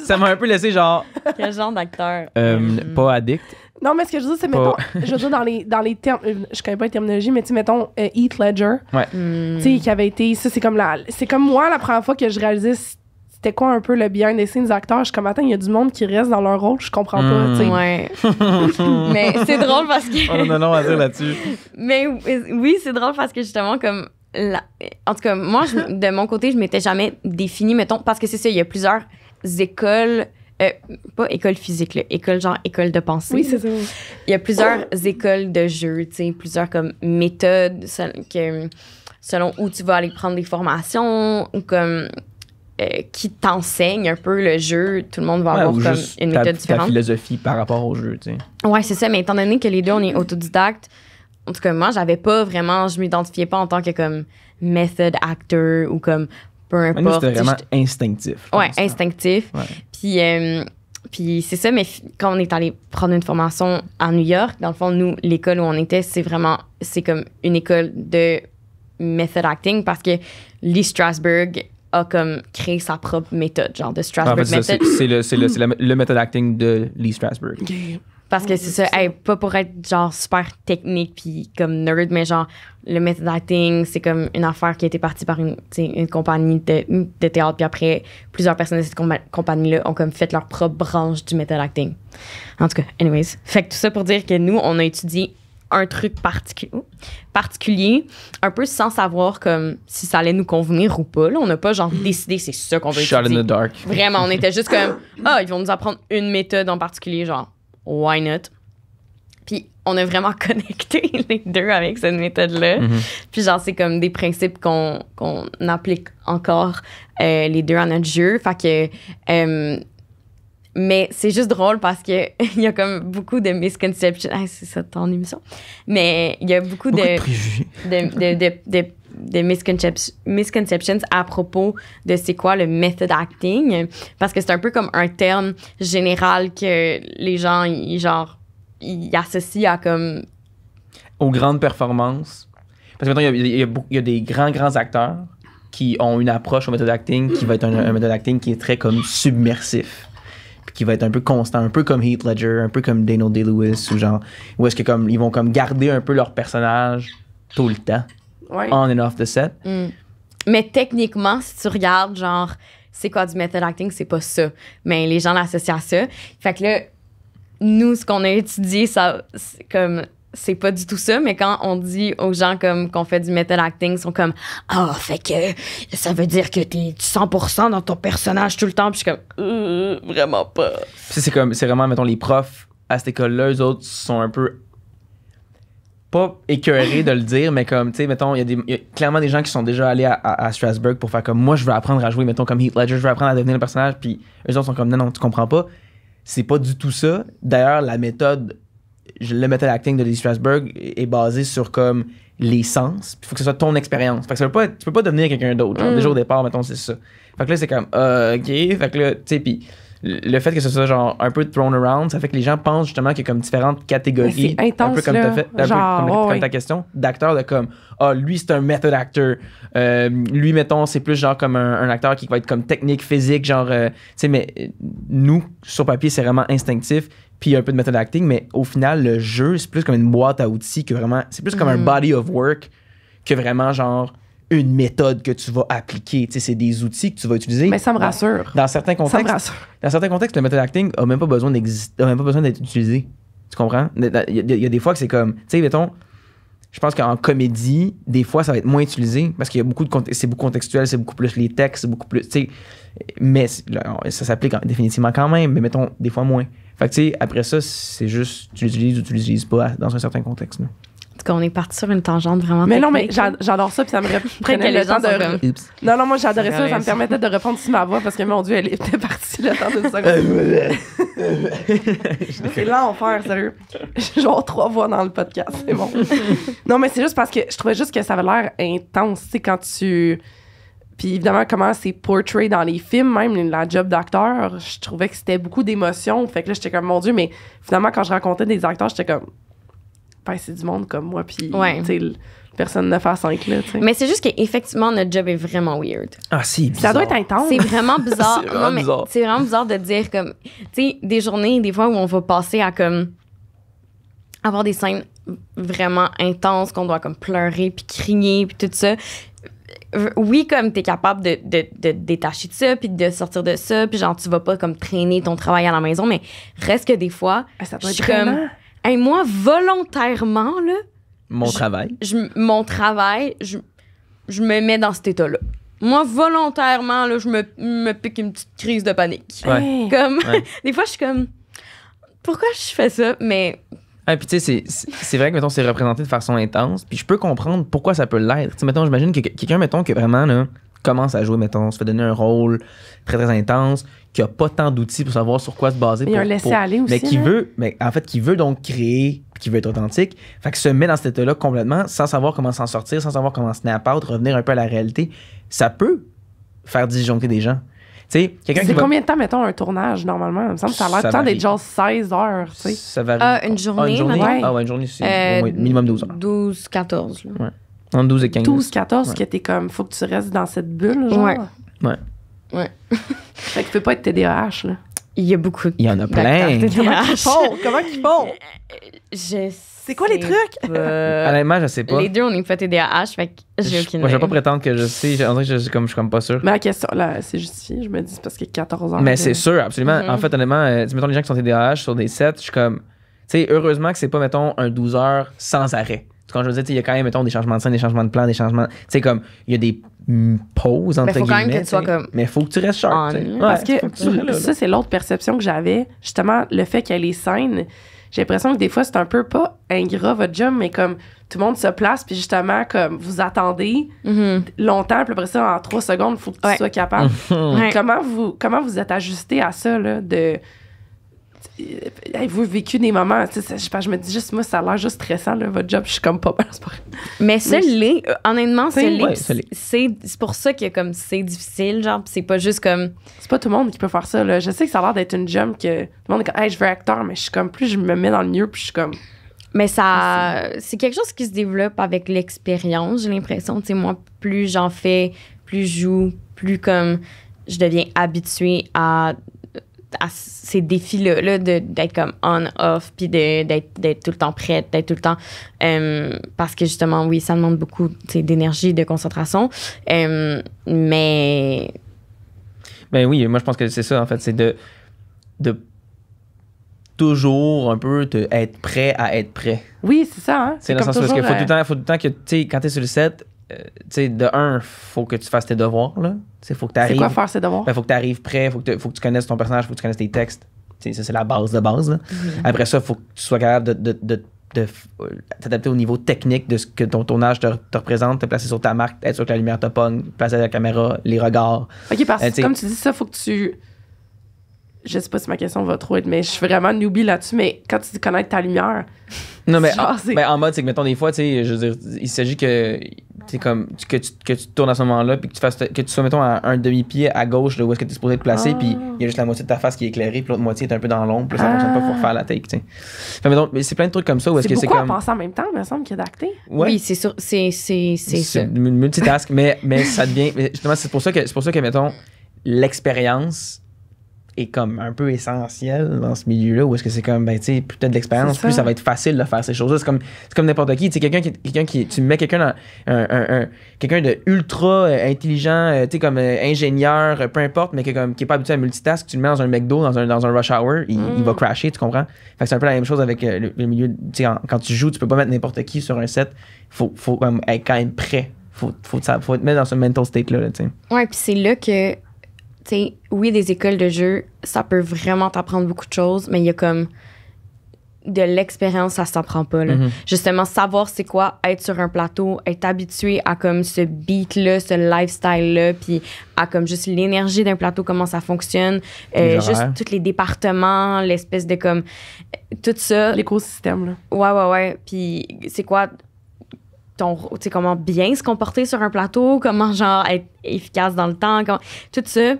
ça m'a un peu laissé genre. Quel genre d'acteur euh, Pas addict. Non, mais ce que je veux dire, c'est, mettons, je veux dire, dans les, dans les termes, euh, je connais pas les terminologies, mais tu mettons, eat euh, Heath Ledger. Tu sais, qui avait été, ça, c'est comme la, c'est comme moi, la première fois que je réalisais c'était quoi un peu le bien the scenes acteurs. Je suis comme, attends, il y a du monde qui reste dans leur rôle, je comprends pas. Hmm. tu sais. » mais c'est drôle parce que. On a nom à dire là-dessus. mais oui, c'est drôle parce que justement, comme. En tout cas, moi, de mon côté, je m'étais jamais définie, mettons, parce que c'est ça, il y a plusieurs écoles. Euh, pas école physique, là, école genre école de pensée. Oui, c'est ça. Il y a plusieurs écoles de jeu, tu sais, plusieurs comme méthodes selon où tu vas aller prendre des formations ou comme euh, qui t'enseigne un peu le jeu. Tout le monde va avoir une méthode différente. Ta philosophie par rapport au jeu, tu sais. Ouais, c'est ça. Mais étant donné que les deux, on est autodidacte, en tout cas, moi, j'avais pas vraiment, je m'identifiais pas en tant que comme method actor ou comme peu importe. C'était vraiment instinctif. Ouais, instinctif. Puis, euh, puis c'est ça, mais quand on est allé prendre une formation à New York, dans le fond, nous, l'école où on était, c'est vraiment, c'est comme une école de method acting parce que Lee Strasberg, a comme créé sa propre méthode, genre de ah, Strasberg C'est le, le, le acting de Lee Strasberg. Parce que c'est ça, pas pour être genre super technique puis comme nerd, mais genre le méthode acting, c'est comme une affaire qui a été partie par une, une compagnie de, théâtre, puis après, plusieurs personnes de cette compagnie-là ont comme fait leur propre branche du méthode acting. En tout cas, anyways. Fait que tout ça pour dire que nous, on a étudié un truc particulier, un peu sans savoir comme si ça allait nous convenir ou pas. on n'a pas genre hmm. décidé c'est ça qu'on veut Shot in the dark. Vraiment, on était juste comme ah, ils vont nous apprendre une méthode en particulier, genre why not. Puis on a vraiment connecté les deux avec cette méthode-là. Mm-hmm. Puis genre c'est comme des principes qu'on applique encore euh, les deux à notre jeu. Fait que euh, mais c'est juste drôle parce qu'il y a comme beaucoup de misconceptions. Ah, c'est ça ton émission. Mais il y a beaucoup, de, de, de, misconceptions, à propos de c'est quoi le method acting. Parce que c'est un peu comme un terme général que les gens, ils, genre, ils associent à comme. Aux grandes performances. Parce que maintenant, il y, y a des grands, grands acteurs qui ont une approche au method acting qui va être un, method acting qui est très comme submersif qui va être un peu constant, un peu comme Heath Ledger, un peu comme Daniel Day-Lewis, ou genre, où est-ce que comme, ils vont comme garder un peu leur personnage tout le temps, on and off the set. Mm. Mais techniquement, si tu regardes, genre, c'est quoi du method acting, c'est pas ça. Mais les gens l'associent à ça. Fait que là, nous, ce qu'on a étudié, ça, comme c'est pas du tout ça, mais quand on dit aux gens comme qu'on fait du metal acting, ils sont comme ah fait que ça veut dire que t'es 100% dans ton personnage tout le temps, puis je suis comme euh, vraiment pas. c'est comme c'est vraiment mettons les profs à cette école-là, eux autres sont un peu pas écœurés de le dire, mais comme tu sais mettons il y, a clairement des gens qui sont déjà allés à, Strasbourg pour faire comme moi je veux apprendre à jouer mettons comme Heath Ledger, je veux apprendre à devenir le personnage, puis eux autres sont comme non non tu comprends pas, c'est pas du tout ça. D'ailleurs la méthode le méthode acting de Lee Strasberg est basé sur comme les sens. Il faut que ce soit ton expérience. Tu que tu peux pas devenir quelqu'un d'autre. Mm. Déjà au départ, mettons, c'est ça. Fait là, c'est comme, euh, ok. Fait tu sais, le fait que ce soit genre un peu thrown around, ça fait que les gens pensent justement qu'il y a comme différentes catégories. Intense, un comme, fait, comme, ta question, D'acteur, de comme, ah, lui, c'est un method actor. Euh, lui, mettons, c'est plus genre comme un, acteur qui va être comme technique, physique, genre, euh, tu sais, mais nous, sur papier, c'est vraiment instinctif puis il y a un peu de method acting, mais au final, le jeu, c'est plus comme une boîte à outils que vraiment. C'est plus comme un mm. body of work que vraiment genre une méthode que tu vas appliquer. Tu sais, c'est des outils que tu vas utiliser. Mais ça me rassure. Dans, certains contextes, ça Dans certains contextes, le method acting a même pas besoin d'exister, pas besoin d'être utilisé. Tu comprends? Il y, a, des fois que c'est comme, tu sais, mettons, je pense qu'en comédie, des fois, ça va être moins utilisé parce qu'il y a beaucoup de c'est beaucoup contextuel, c'est beaucoup plus les textes, c'est beaucoup plus, tu sais, mais ça s'applique définitivement quand même, mais mettons, des fois moins. Fait que, tu sais, après ça, c'est juste, tu l'utilises ou tu l'utilises pas dans un certain contexte. Là. En tout cas, on est parti sur une tangente vraiment. Mais non, mais j'adore ça, puis ça me prenait le temps de. Non, non, moi j'adorais ça, ça me permettait de reprendre sur ma voix parce que mon Dieu, elle était partie le temps d'une seconde. c'est l'enfer, sérieux. Genre trois voix dans le podcast, c'est bon. non, mais c'est juste parce que je trouvais juste que ça avait l'air intense, tu sais, quand tu puis évidemment, comment c'est portrait dans les films, même la job d'acteur, je trouvais que c'était beaucoup d'émotions. Fait que là, j'étais comme, mon Dieu, mais finalement, quand je racontais des acteurs, j'étais comme, ben, c'est du monde comme moi. Puis, ouais. tu sais, personne ne à 5 là, Mais c'est juste qu'effectivement notre job est vraiment weird. Ah si, ça doit être intense. C'est vraiment bizarre. c'est vraiment, bizarre. c'est vraiment bizarre de dire comme tu sais des journées des fois où on va passer à comme avoir des scènes vraiment intenses qu'on doit comme pleurer puis crier puis tout ça oui, comme tu es capable de, de, détacher de ça, puis de sortir de ça, puis genre, tu vas pas comme traîner ton travail à la maison, mais reste que des fois, ah, je suis comme, moi, volontairement, là, mon travail. mon travail, je, me mets dans cet état-là. Moi, volontairement, là, je me, pique une petite crise de panique. Comme, des fois, je suis comme, pourquoi je fais ça? Mais ah, puis tu sais, c'est vrai que, mettons, c'est représenté de façon intense. Puis je peux comprendre pourquoi ça peut l'être. Tu mettons, j'imagine que quelqu'un, mettons, que vraiment, là, commence à jouer, mettons, se fait donner un rôle très, très intense, qui a pas tant d'outils pour savoir sur quoi se baser. Pour, laisser aller aussi. Mais qui veut, mais en fait, qui veut donc créer, qui veut être authentique. Fait que se met dans cet état-là complètement, sans savoir comment s'en sortir, sans savoir comment se napper, revenir un peu à la réalité. Ça peut faire disjoncter des gens. C'est combien de temps, mettons, un tournage, normalement? Il me semble que ça a l'air de temps d'être genre 16 heures, Ça varie. Ah, une journée, Ah, Ah ouais, une journée, c'est euh, minimum 12 heures. 12, 14. Entre 12 et 15. 12, 14, que t'es comme, faut que tu restes dans cette bulle, genre. Ouais. Ouais. Ouais. Fait que tu peux pas être TDAH, là. Il y a beaucoup de. Il y en a plein. Comment font? Comment qu'ils font? Euh, je c'est quoi les trucs? je sais pas. Les deux, on est pas TDAH, fait que j'ai aucune je vais pas prétendre que je sais. je, comme, je suis comme pas sûr. Mais la question, là, c'est justifié. Je me dis, c'est parce que 14 ans. Mais c'est sûr, absolument. En mhm. fait, honnêtement, euh, mettons les gens qui sont TDAH sur des 7, je suis comme. Tu sais, heureusement que c'est pas, mettons, un 12 heures sans arrêt. Quand je me dire, il y a quand même, mettons, des changements de scène, des changements de plan, des changements. Tu sais, comme, il y a des pauses, entre mais faut guillemets. que Mais faut que tu restes sharp. parce que, ça, c'est l'autre perception que j'avais. Justement, le fait qu'elle est « ait les scènes, j'ai l'impression que des fois, c'est un peu pas ingrat votre job, mais comme tout le monde se place, puis justement, comme vous attendez mhm. longtemps, puis après ça, en trois secondes, il faut que tu sois capable. Comment, vous, comment vous êtes ajusté à ça, là, de euh, avez-vous vécu des moments, tu sais, je, je me dis juste, moi, ça a l'air juste stressant, votre job, je suis comme pas mal. Mais ça honnêtement, c'est pour ça que comme c'est difficile, genre, c'est pas juste comme. C'est pas tout le monde qui peut faire ça, là. Je sais que ça a l'air d'être une job que tout le monde est comme, je veux acteur, mais je suis comme, plus je me mets dans le mieux, puis je suis comme. Mais ça, c'est quelque chose qui se développe avec l'expérience, j'ai l'impression. Tu sais, moi, plus j'en fais, plus je joue, plus comme je deviens habituée à à ces défis-là, de d'être comme on-off, puis d'être tout le temps prête, d'être tout le temps. Euh, parce que justement, oui, ça demande beaucoup d'énergie, de concentration. Euh, mais. Ben oui, moi je pense que c'est ça, en fait, c'est de, de toujours un peu être prêt à être prêt. Oui, c'est ça. Hein. C'est dans le sens où il faut tout euh, temps, faut tout le temps que, tu sais, quand tu es sur le set, euh, tu sais, de un, faut que tu fasses tes devoirs. Là. faut que c'est quoi faire ben, faut que tu arrives prêt, faut que, faut que tu connaisses ton personnage, faut que tu connaisses tes textes. ça, c'est la base de base. Mhm. Après ça, faut que tu sois capable de, euh, t'adapter au niveau technique de ce que ton tournage te, représente, te placer sur ta marque, être sur que la lumière te pogne, à la caméra, les regards. OK, parce euh, que comme tu dis ça, faut que tu je sais pas si ma question va trop être, mais je suis vraiment newbie là-dessus, mais quand tu connais ta lumière. Non, mais, ben, en, mode, c'est que mettons des fois, tu sais, je veux dire, il s'agit que, comme, que, tu, que tournes à ce moment-là, puis que tu, fasses, sois, mettons, à un demi-pied à gauche de où est-ce que tu es supposé te placer, puis il y a juste la moitié de ta face qui est éclairée, puis l'autre moitié est un peu dans l'ombre, puis ça ne fonctionne pas pour ah. faire la take, tu sais. mais mais c'est plein de trucs comme ça où est-ce que c'est comme. en même temps, il me semble, que d'acter. Ouais. Oui, c'est sûr, c'est Multitask, mais, ça devient. justement, c'est pour c'est pour ça que mettons, l'expérience est comme un peu essentiel dans ce milieu-là, où est-ce que c'est comme, ben, tu sais, plus t'as de l'expérience, plus ça va être facile de faire ces choses-là. C'est comme, comme n'importe qui. Tu sais, quelqu'un qui, quelqu'un qui, tu mets quelqu'un un, un, quelqu'un de ultra euh, intelligent, euh, tu sais, comme euh, ingénieur, peu importe, mais qui, comme, qui est pas habitué à multitask, tu le mets dans un McDo, dans un, dans un rush hour, il, va mm. crasher, tu comprends? Fait que c'est un peu la même chose avec le, milieu, tu sais, quand tu joues, tu peux pas mettre n'importe qui sur un set. Faut, faut comme, être quand même prêt faut, faut, faut, te mettre dans ce mental state-là. tu sais. ouais, puis c'est là que tu sais, oui, des écoles de jeu, ça peut vraiment t'apprendre beaucoup de choses, mais il y a comme de l'expérience, ça s'apprend pas. Là. Mhm. Justement, savoir c'est quoi être sur un plateau, être habitué à comme ce beat-là, ce lifestyle-là, puis à comme juste l'énergie d'un plateau, comment ça fonctionne, euh, juste tous les départements, l'espèce de comme euh, tout ça. L'écosystème là. Ouais ouais ouais. Puis c'est quoi ton, Tu sais, comment bien se comporter sur un plateau, comment genre être efficace dans le temps, tout ça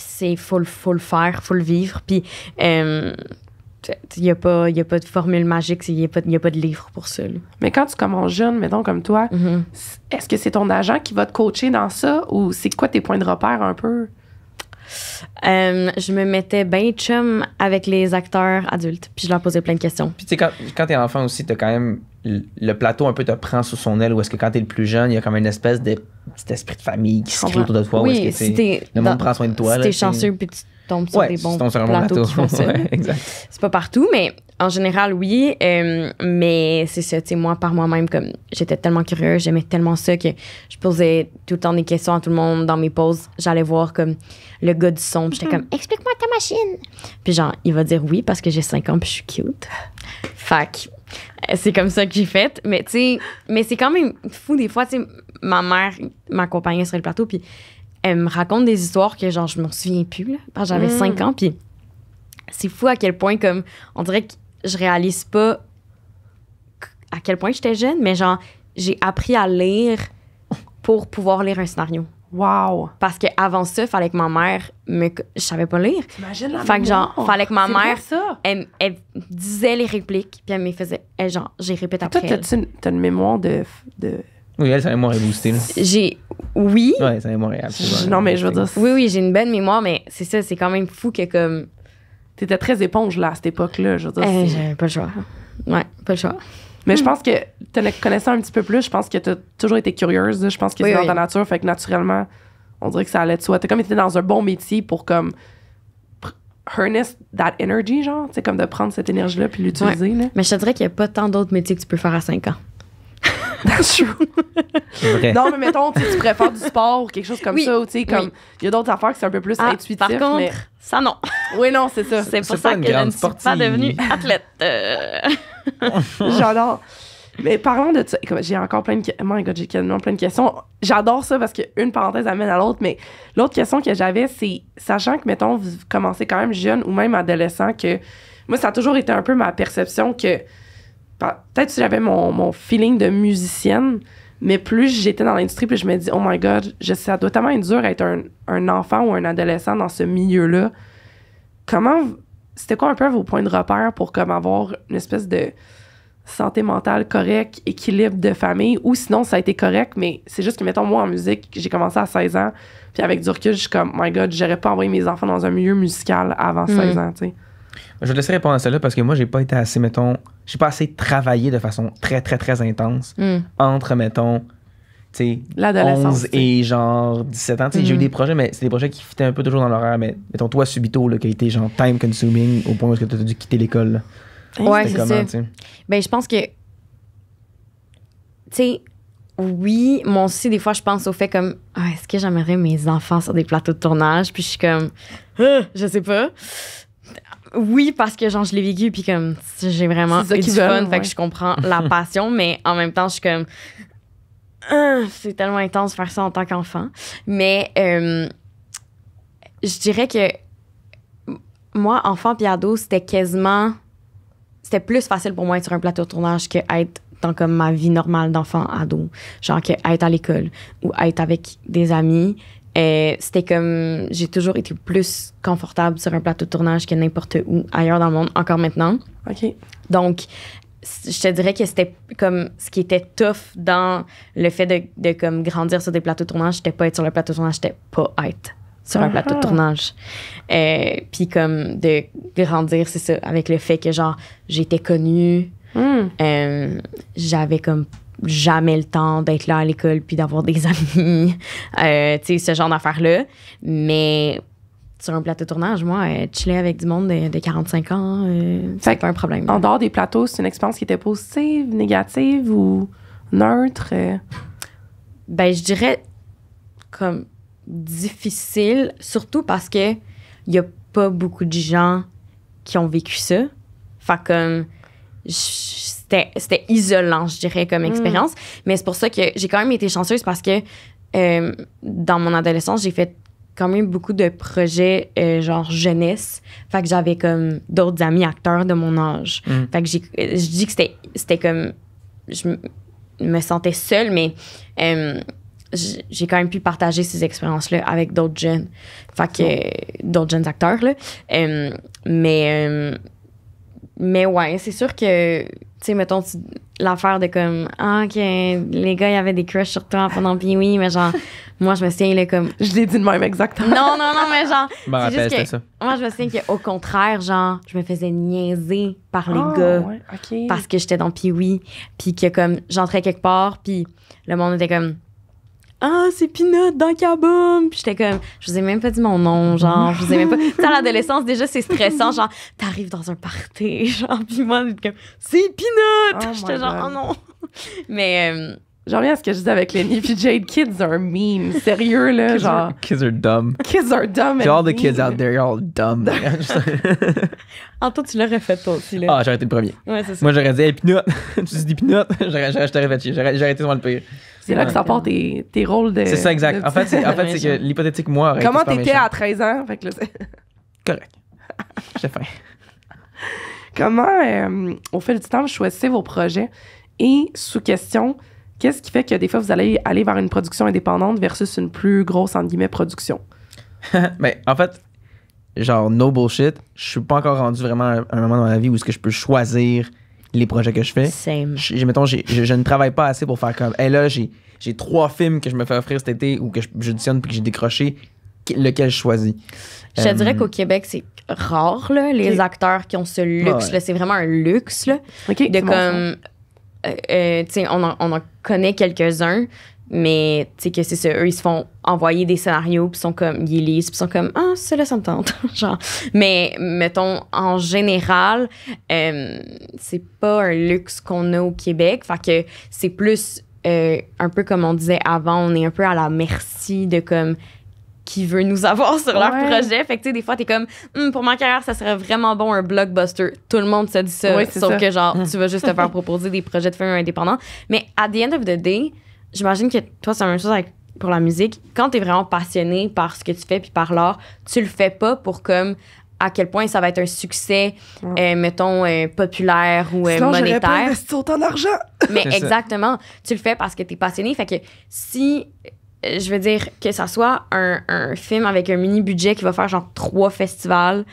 c'est faut, faut le faire, faut le vivre. Puis euh, il n'y a, pas, y a pas de formule magique, il n'y a, pas, de livre pour ça. Mais quand tu commences jeune, mettons comme toi, mm-hmm. est-ce que c'est ton agent qui va te coacher dans ça ou c'est quoi tes points de repère un peu? Euh, je me mettais bien chum avec les acteurs adultes, puis je leur posais plein de questions. Puis tu sais, quand, quand t'es enfant aussi, t'as quand même le plateau un peu te prend sous son aile, ou est-ce que quand t'es le plus jeune, il y a quand même une espèce de petit esprit de famille qui se crée autour de toi, oui, que le monde prend soin de toi. Si t'es chanceux, puis tu tombes sur des bons plateaux C'est pas partout, mais en général, oui. Euh, mais c'est ça, tu moi, par moi-même, comme j'étais tellement curieuse, j'aimais tellement ça que je posais tout le temps des questions à tout le monde dans mes pauses. J'allais voir comme le gars du son. J'étais mm-hmm. comme, explique-moi ta machine. Puis genre, il va dire oui parce que j'ai 5 ans puis je suis cute. Fac. C'est comme ça que j'ai fait. Mais tu sais, mais c'est quand même fou des fois. Tu sais, ma mère m'accompagnait sur le plateau puis elle me raconte des histoires que genre, je m'en souviens plus, là, parce que j'avais 5 mm. ans puis c'est fou à quel point, comme, on dirait que je réalise pas à quel point j'étais jeune, mais genre, j'ai appris à lire pour pouvoir lire un scénario. Wow! Parce qu'avant ça, fallait que ma mère me. Je savais pas lire. T'imagines la Fait que genre, fallait que ma mère. Ça. Elle, disait les répliques, puis elle me faisait. Elle, genre, j'ai répété après. Toi, t'as-tu une, as une mémoire de, de... Oui, elle, sa mémoire est boostée. J'ai. Oui. Ouais, sa mémoire est absolument. Non, mais je veux dire. Oui, oui, j'ai une bonne mémoire, mais c'est ça, c'est quand même fou que comme. T'étais très éponge, là, à cette époque-là, je veux dire. Euh, J'avais pas le choix. Ouais, pas le choix. Mais je hmm. pense que, te connaissant un petit peu plus, je pense que tu as toujours été curieuse. Je pense que c'est dans ta nature. Fait que naturellement, on dirait que ça allait de soi. T'as comme été dans un bon métier pour comme harness that energy, genre. sais comme de prendre cette énergie-là puis l'utiliser. Mais je te dirais qu'il n'y a pas tant d'autres métiers que tu peux faire à 5 ans. C'est Vrai. Non, mais mettons, tu préfères du sport ou quelque chose comme ça. Il y a d'autres affaires qui sont un peu plus intuitives. Ah, par contre, ça non. Oui, non, c'est ça. C'est pour ça, que qu'elle n'est pas devenue athlète. Euh. J'adore. Mais parlons de ça. J'ai encore plein de questions. plein de questions. J'adore ça parce qu'une parenthèse amène à l'autre. Mais l'autre question que j'avais, c'est sachant que, mettons, vous commencez quand même jeune ou même adolescent, que moi, ça a toujours été un peu ma perception que peut-être si j'avais mon, feeling de musicienne, mais plus j'étais dans l'industrie, plus je me dis, oh my god, je, ça doit tellement être dur d'être un, un enfant ou un adolescent dans ce milieu-là. Comment c'était quoi un peu vos points de repère pour comme avoir une espèce de santé mentale correcte, équilibre de famille, ou sinon ça a été correct, mais c'est juste que, mettons, moi en musique, j'ai commencé à 16 ans, puis avec du recul, je suis comme, my god, j'aurais pas envoyé mes enfants dans un milieu musical avant 16 mm. ans, tu sais. Je te laisserai répondre à cela parce que moi, j'ai pas été assez, mettons, j'ai pas assez travaillé de façon très, très, très intense mm. entre, mettons, 11 et genre 17 ans. tu sais J'ai eu mm-hmm. des projets, mais c'est des projets qui fitaient un peu toujours dans l'horaire. Mais mettons, toi, Subito, là, qui a été genre time consuming au point où tu as dû quitter l'école. Ouais, c'est ça. Ben, je pense que. Tu sais, oui, mon aussi, des fois, je pense au fait comme ah, est-ce que j'aimerais mes enfants sur des plateaux de tournage Puis je suis comme ah, je sais pas. Oui, parce que genre, je l'ai vécu, puis comme j'ai vraiment eu du fun, fait que je comprends la passion, mais en même temps, je suis comme ah, c'est tellement intense de faire ça en tant qu'enfant. Mais euh, je dirais que moi, enfant puis ado, c'était quasiment. C'était plus facile pour moi être sur un plateau de tournage que être dans comme ma vie normale d'enfant ado. Genre que être à l'école ou être avec des amis. Euh, c'était comme. J'ai toujours été plus confortable sur un plateau de tournage que n'importe où ailleurs dans le monde, encore maintenant. OK. Donc, je te dirais que c'était comme ce qui était tough dans le fait de, de comme grandir sur des plateaux de tournage, j'étais pas être sur le plateau de tournage, j'étais pas être sur un ah plateau de ah. tournage. Euh, puis comme de grandir, c'est ça, avec le fait que genre j'étais connue, hmm. euh, j'avais comme jamais le temps d'être là à l'école puis d'avoir des amis, euh, tu sais, ce genre d'affaires-là. Mais sur un plateau tournage, moi, euh, chiller avec du monde de, 45 ans, euh, c'est pas un problème. En dehors des plateaux, c'est une expérience qui était positive, négative ou neutre? Euh? Ben, je dirais comme difficile, surtout parce que il y a pas beaucoup de gens qui ont vécu ça. Fait comme c'était isolant, je dirais, comme hmm. expérience. Mais c'est pour ça que j'ai quand même été chanceuse parce que dans mon adolescence, j'ai fait quand même beaucoup de projets euh, genre jeunesse. Fait que j'avais comme d'autres amis acteurs de mon âge. Mm. Fait que je dis que c'était comme. Je me sentais seule, mais euh, j'ai quand même pu partager ces expériences-là avec d'autres jeunes. Fait que. d'autres jeunes acteurs, là. Euh, mais. mais ouais, c'est sûr que tu sais, mettons, l'affaire de comme, ah, les gars, y avait des crushs sur toi pendant puis oui, mais genre, moi, je me souviens, est comme. Je l'ai dit de même, exactement. Non, non, non, mais genre. Je me juste que, ça. Moi, je me souviens qu'au contraire, genre, je me faisais niaiser par les ah, gars. Parce que j'étais dans Pee-Wee, puis que, comme, j'entrais quelque part, puis le monde était comme ah, c'est Pinot dans Kaboom! Puis j'étais comme, je vous ai même pas dit mon nom, genre, je vous ai même pas. tu sais, à l'adolescence, déjà, c'est stressant, genre, t'arrives dans un party, genre, puis moi, comme, c'est Pinot! Oh j'étais genre, oh non! Mais. Euh, J'en reviens à ce que je disais avec Lenny puis Jade. Kids are mean. Sérieux, là. genre. kids are dumb. Kids are dumb. et all the kids out there, you're all dumb. Antoine, tu l'aurais fait toi aussi, là. Ah, j'aurais été le premier. Ouais, c'est ça. Moi, j'aurais dit, hey, tu dis Pinot, j'aurais fait chier. J'aurais été le pire. C'est là que ça part tes, tes rôles de. C'est ça, exact. En fait, c'est en fait, que l'hypothétique, moi. Comment t'étais à 13 ans? Fait que Correct. J'ai faim. Comment, euh, au fil du temps, vous choisissez vos projets et sous question, Qu'est-ce qui fait que des fois, vous allez aller vers une production indépendante versus une plus grosse, entre guillemets, production? Mais en fait, genre, no bullshit, je suis pas encore rendu vraiment à un moment dans ma vie où est-ce que je peux choisir les projets que je fais. Same. Je, mettons, je, ne travaille pas assez pour faire comme, Et là, j'ai trois films que je me fais offrir cet été ou que je j'auditionne puis que j'ai décroché, lequel je choisis. Je dirais euh, qu'au Québec, c'est rare, là, les acteurs qui ont ce luxe. là C'est vraiment un luxe là, de comme euh, euh, on, en, connaît quelques-uns, mais que c'est eux ils se font envoyer des scénarios puis sont comme ils lisent puis sont comme ah cela, ça genre mais mettons en général euh, c'est pas un luxe qu'on a au Québec fait que c'est plus un peu comme on disait avant on est un peu à la merci de comme qui veut nous avoir sur leur projet. Fait que, tu sais, des fois, t'es comme, hum, pour ma carrière, ça serait vraiment bon un blockbuster. Tout le monde se dit ça. sauf que, genre, hum. tu vas juste te faire proposer des projets de films indépendants. Mais, à the end of the day, j'imagine que toi, c'est la même chose avec pour la musique, quand tu es vraiment passionné par ce que tu fais puis par l'art, tu le fais pas pour comme à quel point ça va être un succès, euh, mettons, euh, populaire ou euh, Sinon, monétaire. Pas investi autant d'argent. Mais exactement, tu le fais parce que tu es passionné. Fait que si je veux dire, que ça soit un, film avec un mini budget qui va faire genre trois festivals.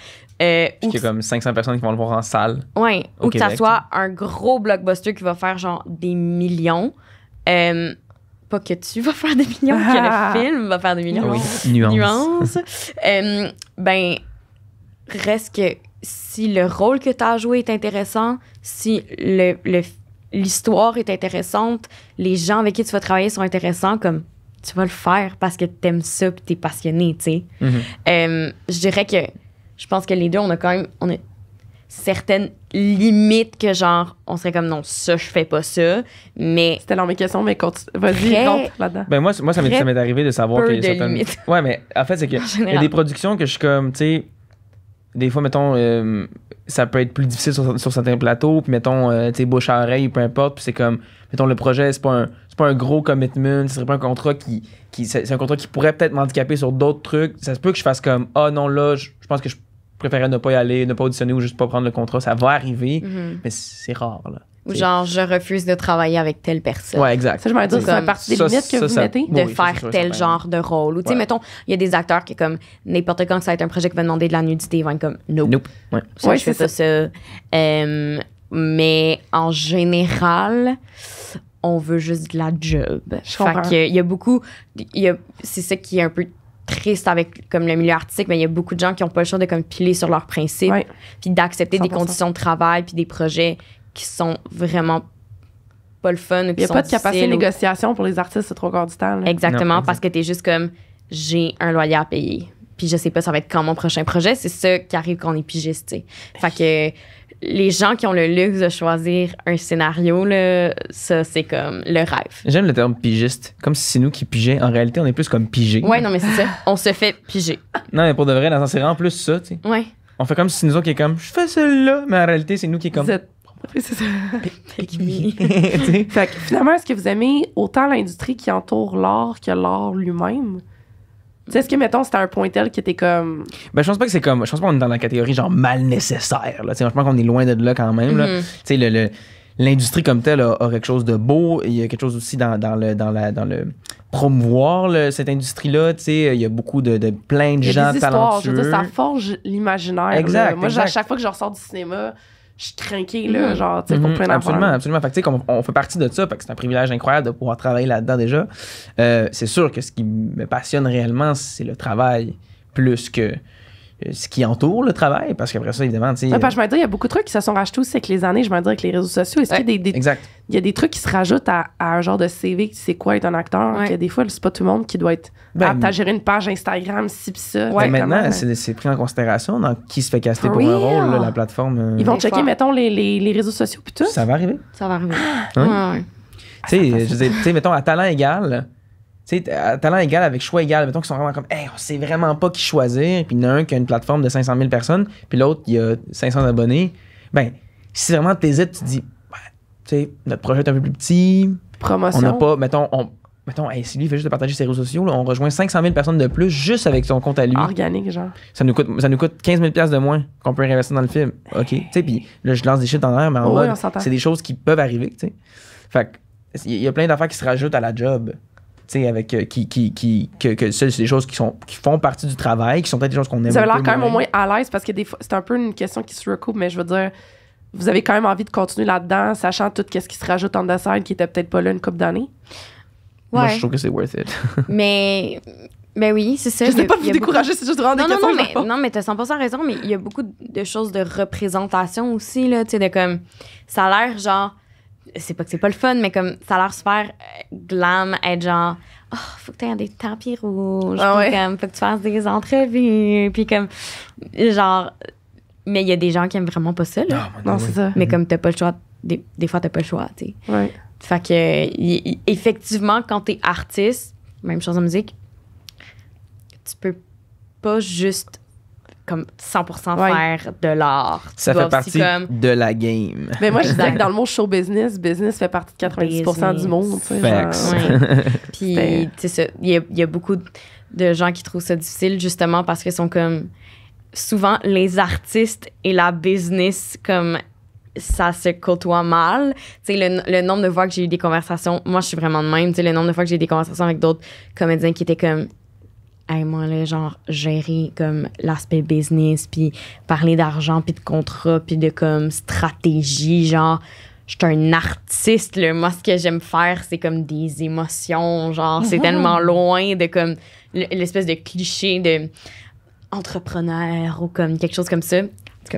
Euh, qu'il y a comme 500 personnes qui vont le voir en salle. Ouais, ou que ça soit un gros blockbuster qui va faire genre des millions. Euh, pas que tu vas faire des millions, que le ah! film va faire des millions. Oui, nuance. Euh, ben, reste que si le rôle que tu as joué est intéressant, si le l'histoire est intéressante, les gens avec qui tu vas travailler sont intéressants, comme tu vas le faire parce que t'aimes ça puis t'es passionné, tu sais. Mhm. Euh, je dirais que je pense que les deux, on a quand même on a certaines limites que genre, on serait comme non, ça, je fais pas ça, mais... C'était dans mes questions, mais vas-y, rentre là-dedans. Ben moi, moi ça m'est arrivé de savoir a certaines... Limites. Ouais, mais en fait, c'est que il y a des productions que je suis comme, tu sais des fois, mettons, euh, ça peut être plus difficile sur, certains plateaux, puis mettons, euh, tu bouche à oreille, peu importe, puis c'est comme, mettons, le projet, c'est pas un, pas un gros commitment, ce serait pas un contrat qui, qui c'est un contrat qui pourrait peut-être m'handicaper sur d'autres trucs. Ça se peut que je fasse comme, ah oh, non, là, je, pense que je préférais ne pas y aller, ne pas auditionner ou juste pas prendre le contrat. Ça va arriver, mhm. mais c'est rare, là. Ou genre, je refuse de travailler avec telle personne. Ouais, exact. Ça, je m'en dire, c'est partie des limites que vous mettez. De faire tel genre de rôle. Ou, tu sais, mettons, il y a des acteurs qui, comme, n'importe quand que ça va être un projet qui va demander de la nudité, ils vont être comme, nope. Nope. Ouais. je fais pas ça. Euh, mais en général, on veut juste de la job. Je fait qu'il y a beaucoup. C'est ça qui est un peu triste avec comme le milieu artistique, mais il y a beaucoup de gens qui n'ont pas le choix de comme piler sur leurs principes, puis d'accepter des conditions de travail, puis des projets qui sont vraiment pas le fun. Il n'y a pas de capacité de négociation pour les artistes, c'est trois quarts du temps. Exactement, parce que tu es juste comme j'ai un loyer à payer. Puis je sais pas, ça va être quand mon prochain projet. C'est ça qui arrive quand on est pigiste. Fait que les gens qui ont le luxe de choisir un scénario, là, ça, c'est comme le rêve. J'aime le terme pigiste. Comme si c'est nous qui pigeons. En réalité, on est plus comme pigé. Ouais, non, mais c'est ça. On se fait piger. Non, mais pour de vrai, dans c'est vraiment plus ça. tu Ouais. On fait comme si nous autres qui est comme je fais celle-là, mais en réalité, c'est nous qui est comme. finalement, est-ce que vous aimez autant l'industrie qui entoure l'art que l'art lui-même? est-ce que, mettons, c'était un point tel qui était comme. Ben, je pense pas que c'est comme. Je pense pas qu'on est dans la catégorie genre mal nécessaire. Là. je pense qu'on est loin de là quand même. Mm-hmm. le, l'industrie comme telle a, quelque chose de beau. Il y a quelque chose aussi dans, le, dans, la, dans le promouvoir cette industrie-là. Il y a beaucoup de, plein de gens talentueux. ça forge l'imaginaire. Exact. Moi, à chaque fois que je ressors du cinéma, je suis tranquille, là, mhm. genre, tu sais, mhm. Absolument, absolument. Fait que, on, on, fait partie de ça, fait que c'est un privilège incroyable de pouvoir travailler là-dedans déjà. Euh, c'est sûr que ce qui me passionne réellement, c'est le travail plus que euh, ce qui entoure le travail, parce qu'après ça, évidemment, tu euh, je me dis, il y a beaucoup de trucs qui se sont rachetés aussi avec les années, je me dis, avec les réseaux sociaux. Est-ce qu'il y a des, Il y a des trucs qui se rajoutent à, un genre de CV, tu sais quoi être un acteur, que des fois, c'est pas tout le monde qui doit être ben, apte à gérer une page Instagram, ci pis ça. maintenant, c'est pris en considération dans qui se fait caster pour, un rôle, la plateforme. Euh, Ils vont checker, mettons, les, réseaux sociaux puis tout. Ça va arriver. Ça va arriver. Hein? Tu sais, mettons, à talent égal, tu sais, talent égal avec choix égal, mettons qu'ils sont vraiment comme, hey, on sait vraiment pas qui choisir, puis il y en a un qui a une plateforme de 500 000 personnes, puis l'autre, il y a 500 abonnés. Ben, si vraiment t'hésites, tu te dis, Ouais, tu sais, notre projet est un peu plus petit. Promotion. On n'a pas, mettons, on, mettons, si lui fait juste de partager ses réseaux sociaux, on rejoint 500 000 personnes de plus juste avec son compte à lui. Organique, genre. Ça nous coûte, ça nous coûte 15 000 de moins qu'on peut réinvestir dans le film. Ben. OK. Tu sais, puis là, je lance des shit en l'air, mais en c'est des choses qui peuvent arriver, tu sais. Fait il y a plein d'affaires qui se rajoutent à la job avec euh, qui, qui, qui, que, que c'est des choses qui, sont, qui font partie du travail, qui sont peut-être des choses qu'on aime. Ça a l'air quand même au moins à l'aise parce que des fois, c'est un peu une question qui se recoupe, mais je veux dire, vous avez quand même envie de continuer là-dedans, sachant tout ce qui se rajoute en dessin qui était peut-être pas là une coupe d'années. Ouais. Moi, je trouve que c'est worth it. mais mais ben oui, c'est ça. Je ne pas vous décourager, c'est juste de rendre non, des non, questions. Non, mais, non, mais t'as 100% raison, mais il y a beaucoup de choses de représentation aussi, là, tu sais, de comme, ça a l'air genre, c'est pas que c'est pas le fun, mais comme ça a l'air super euh, glam, être genre, oh, faut que tu aies des tapis rouges, ah ouais. comme, faut que tu fasses des entrevues, puis comme, genre, mais il y a des gens qui aiment vraiment pas ça, là. Ah, non, c'est ça. Mais comme t'as pas le choix, des, des fois t'as pas le choix, tu sais. Fait que, effectivement, quand t'es artiste, même chose en musique, tu peux pas juste comme 100% faire de l'art. Ça fait partie comme... de la game. Mais moi, je disais que dans le mot show business, business fait partie de 90% du monde. Tu Puis, ben. tu sais, il y, a beaucoup de gens qui trouvent ça difficile justement parce qu'ils sont comme. Souvent, les artistes et la business, comme ça se côtoie mal. Tu sais, le, le, nombre de fois que j'ai eu des conversations, moi, je suis vraiment de même. Tu sais, le nombre de fois que j'ai eu des conversations avec d'autres comédiens qui étaient comme Hey, moi, genre, gérer comme l'aspect business, puis parler d'argent, puis de contrat, puis de comme stratégie, genre, je suis un artiste, là. Moi, ce que j'aime faire, c'est comme des émotions, genre, c'est tellement loin de comme l'espèce de cliché de entrepreneur ou comme quelque chose comme ça.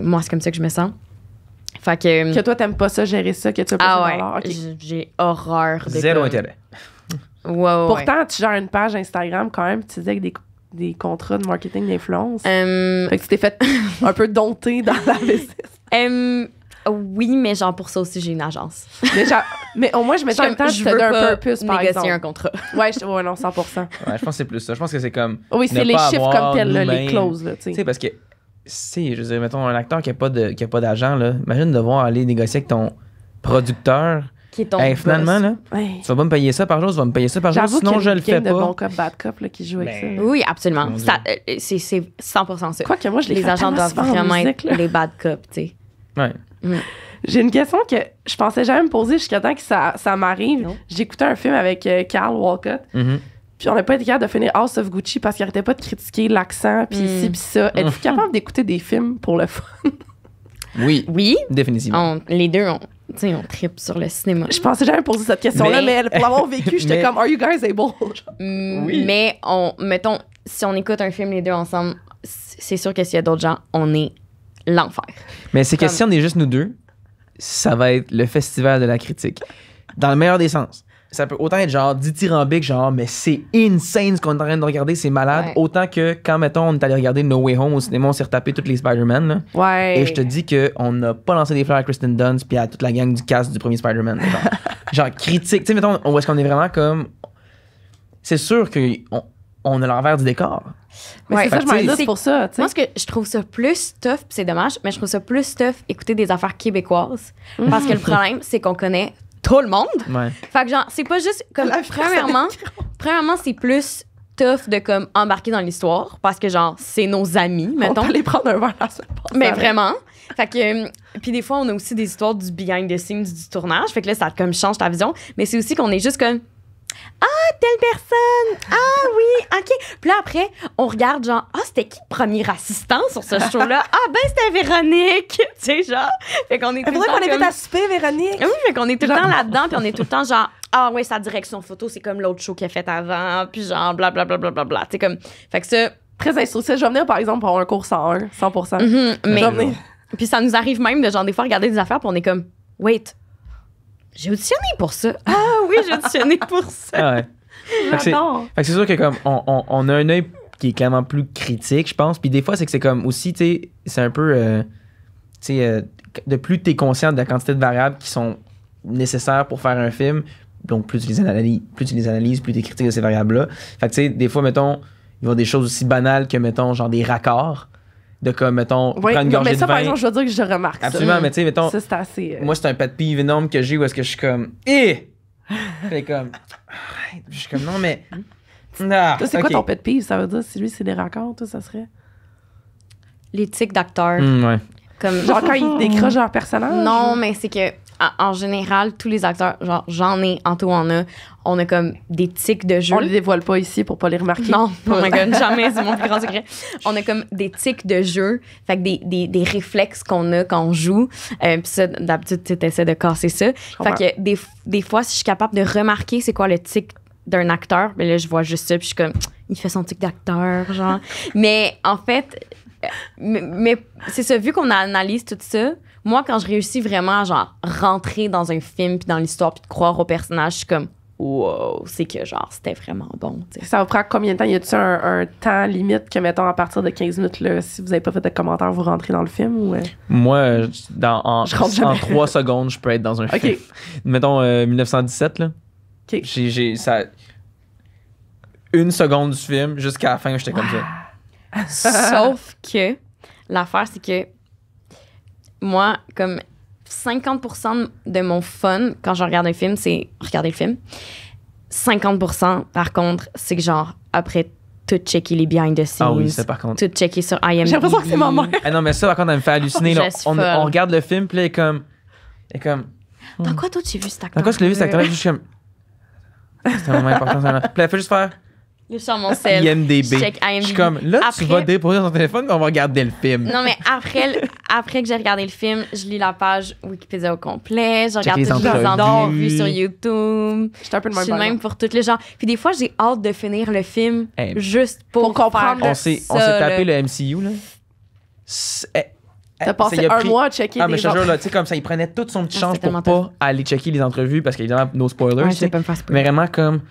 moi, c'est comme ça que je me sens. Fait que. Euh, que toi, t'aimes pas ça, gérer ça, que tu as pas Ah J'ai horreur Zéro intérêt. Pourtant, tu gères une page Instagram quand même, tu disais que des, des contrats de marketing d'influence. Euh, fait que tu t'es fait un peu dompter dans la business. oui, mais genre pour ça aussi, j'ai une agence. mais, genre, mais au moins, je mets en même temps, je veux un purpose, pour négocier un contrat. ouais, ouais, non, 100 je pense que c'est plus ça. Je pense que c'est comme. Oui, c'est les chiffres comme tels, les clauses. Tu sais, parce que, si, je veux dire, mettons, un acteur qui n'a pas d'agent, imagine devoir aller négocier avec ton producteur finalement, là, tu vas pas me payer ça par jour, tu vas me payer ça par jour, sinon je le fais pas. de bon cop, bad cop qui joue avec ben, ça. Oui, absolument. Euh, c'est 100 sûr. Quoi que moi, je les Les agents doivent vraiment être les bad cop, tu sais. Ouais. Mm. J'ai une question que je pensais jamais me poser jusqu'à temps que ça, ça m'arrive. J'écoutais un film avec Carl euh, Walcott. Mm-hmm. Puis on n'a pas été capable de finir House of Gucci parce qu'il arrêtait pas de critiquer l'accent, puis mm. ci, puis ça. Mm. Êtes-vous capable d'écouter des films pour le fun? Oui. Oui. Définitivement. les deux, ont on tripe sur le cinéma. Je pensais jamais poser cette question-là, mais, pour l'avoir vécu, j'étais comme, are you guys able? Mm, mais on, mettons, si on écoute un film les deux ensemble, c'est sûr que s'il y a d'autres gens, on est l'enfer. Mais c'est que si on est juste nous deux, ça va être le festival de la critique. Dans le meilleur des sens ça peut autant être genre dithyrambique, genre, mais c'est insane ce qu'on est en train de regarder, c'est malade. Autant que quand, mettons, on est allé regarder No Way Home au cinéma, on s'est retapé toutes les Spider-Man. Ouais. Et je te dis qu'on n'a pas lancé des fleurs à Kristen Dunst puis à toute la gang du cast du premier Spider-Man. Genre, critique. Tu sais, mettons, on est ce qu'on est vraiment comme. C'est sûr qu'on on a l'envers du décor. Mais c'est ça, je m'en doute pour ça. Moi, que je trouve ça plus tough, c'est dommage, mais je trouve ça plus tough écouter des affaires québécoises. Mm. Parce que le problème, c'est qu'on connaît tout le monde. Fait que genre, c'est pas juste comme premièrement, c'est plus tough de comme embarquer dans l'histoire parce que genre c'est nos amis, mettons. On les prendre un verre la semaine passée. Mais vraiment. Fait que euh, puis des fois on a aussi des histoires du behind the scenes du tournage, fait que là ça comme change ta vision, mais c'est aussi qu'on est juste comme ah, telle personne! Ah oui, OK. Puis là, après, on regarde, genre, ah, c'était qui le premier assistant sur ce show-là? Ah, ben, c'était Véronique! tu sais, genre. Fait qu'on est tout le temps. qu'on est à souper, Véronique? Oui, fait qu'on est tout le temps là-dedans, puis on est tout le temps, genre, ah ouais sa direction photo, c'est comme l'autre show qu'elle a fait avant, puis genre, blablabla. Bla, bla, bla, tu sais, comme. Fait que ça. Très instructif. Je vais venir, par exemple, pour un cours 101, 100 mhm, Mais. Puis ça nous arrive même de, genre, des fois, regarder des affaires, puis on est comme, wait, j'ai auditionné pour ça. Ah oui, j'ai auditionné pour ça. Ah c'est sûr que on, a un œil qui est clairement plus critique, je pense. Puis des fois, c'est que c'est comme aussi, tu sais, c'est un peu. Euh, tu sais, euh, de plus tu es conscient de la quantité de variables qui sont nécessaires pour faire un film, donc plus tu les analyses, plus tu les analyses, plus critiques de ces variables-là. Fait que tu sais, des fois, mettons, ils vont des choses aussi banales que, mettons, genre des raccords de comme, mettons, oui, prendre une gorgée mais ça, par exemple, je veux dire que je remarque Absolument, mais tu sais, mettons. Ça, c'est assez. Euh, moi, c'est un pet peeve énorme que j'ai où est-ce que je suis comme. Eh! Fait comme. Je suis comme, non, mais. Ah, toi, c'est quoi ton pet pie Ça veut dire, si lui, c'est des raccords, toi, ça serait. L'éthique d'acteur. Hmm, comme... Genre quand il décroche leur personnage? Non, mais c'est que en général, tous les acteurs, genre j'en ai, Anto en a, on a comme des tics de jeu. On les dévoile pas ici pour pas les remarquer. Non, oh my God, jamais, c'est mon plus grand secret. On a comme des tics de jeu, fait des, des, des réflexes qu'on a quand on joue. Euh, puis ça, d'habitude, tu essaies de casser ça. Fait que des, des fois, si je suis capable de remarquer c'est quoi le tic d'un acteur, mais ben là, je vois juste ça, puis je suis comme, il fait son tic d'acteur, genre. mais en fait, mais, c'est ça, vu qu'on analyse tout ça, moi, quand je réussis vraiment à genre, rentrer dans un film puis dans l'histoire puis de croire au personnage, je suis comme wow, c'est que genre, c'était vraiment bon. Ça va prend combien de temps? Y a-t-il un, temps limite que, mettons, à partir de 15 minutes, là, si vous n'avez pas fait de commentaire, vous rentrez dans le film? Euh? Moi, dans, en, 3 secondes, je peux être dans un film. film. Mettons 1917, euh, là. J'ai, ça... Une seconde du film, jusqu'à la fin, j'étais comme ça. Sauf que l'affaire, c'est que moi, comme 50% de mon fun quand je regarde un film, c'est regarder le film. 50% par contre, c'est que genre, après tout checker les behind the scenes. Ah oui, ça par contre. Tout checker sur IMDb. J'ai l'impression que c'est ma mère. Ah non, mais ça par contre, elle me fait halluciner. on, on, regarde le film, puis elle est comme. Elle est comme hmm. Dans quoi toi tu as vu cet acteur Dans quoi je l'ai vu cet acteur Je suis comme. C'est un moment important, ça. Puis elle fait juste faire. Là, sur mon sel. Je check IMDb. Je suis comme, là, tu vas déposer ton téléphone et on va regarder le film. Non, mais après, après que j'ai regardé le film, je lis la page Wikipédia au complet, je regarde toutes les entrevues sur YouTube. Je suis de même. pour tous les gens. Puis des fois, j'ai hâte de finir le film eh, juste pour, pour comprendre. On s'est tapé le MCU, là. Eh, eh, T'as passé un mois à checker ah, mais des je jure, là, tu sais, comme ça, il prenait toute son petite ah, pour pas aller checker les entrevues parce qu'évidemment, no spoilers. Ouais, je pas me faire spoiler. Mais vraiment, comme,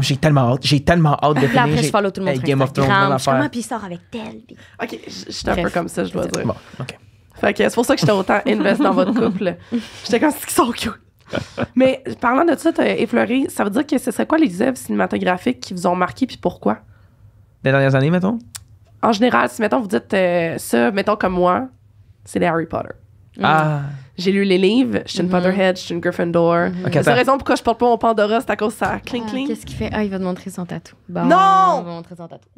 j'ai tellement hâte, j'ai tellement hâte de finir. je follow tout le monde. Game of Thrones, comment, puis il sort avec tel. Ok, j'étais un peu comme ça, je dois dire. Bon, ok. Fait que c'est pour ça que j'étais autant invest dans votre couple. J'étais comme, c'est qui sont cute. Mais parlant de ça, t'as effleuré, ça veut dire que ce serait quoi les œuvres cinématographiques qui vous ont marqué, puis pourquoi? Les dernières années, mettons? En général, si mettons vous dites euh, ça, mettons comme moi, c'est les Harry Potter. Ah! j'ai lu les livres, je suis une mm-hmm. Potterhead, je suis une Gryffindor. Mm-hmm. C'est la raison pourquoi je porte pas mon Pandora, c'est à cause de ça. Cling, ah, cling. Qu'est-ce qu'il fait? Ah, il va te montrer son tatou. non! Il va montrer son tatou.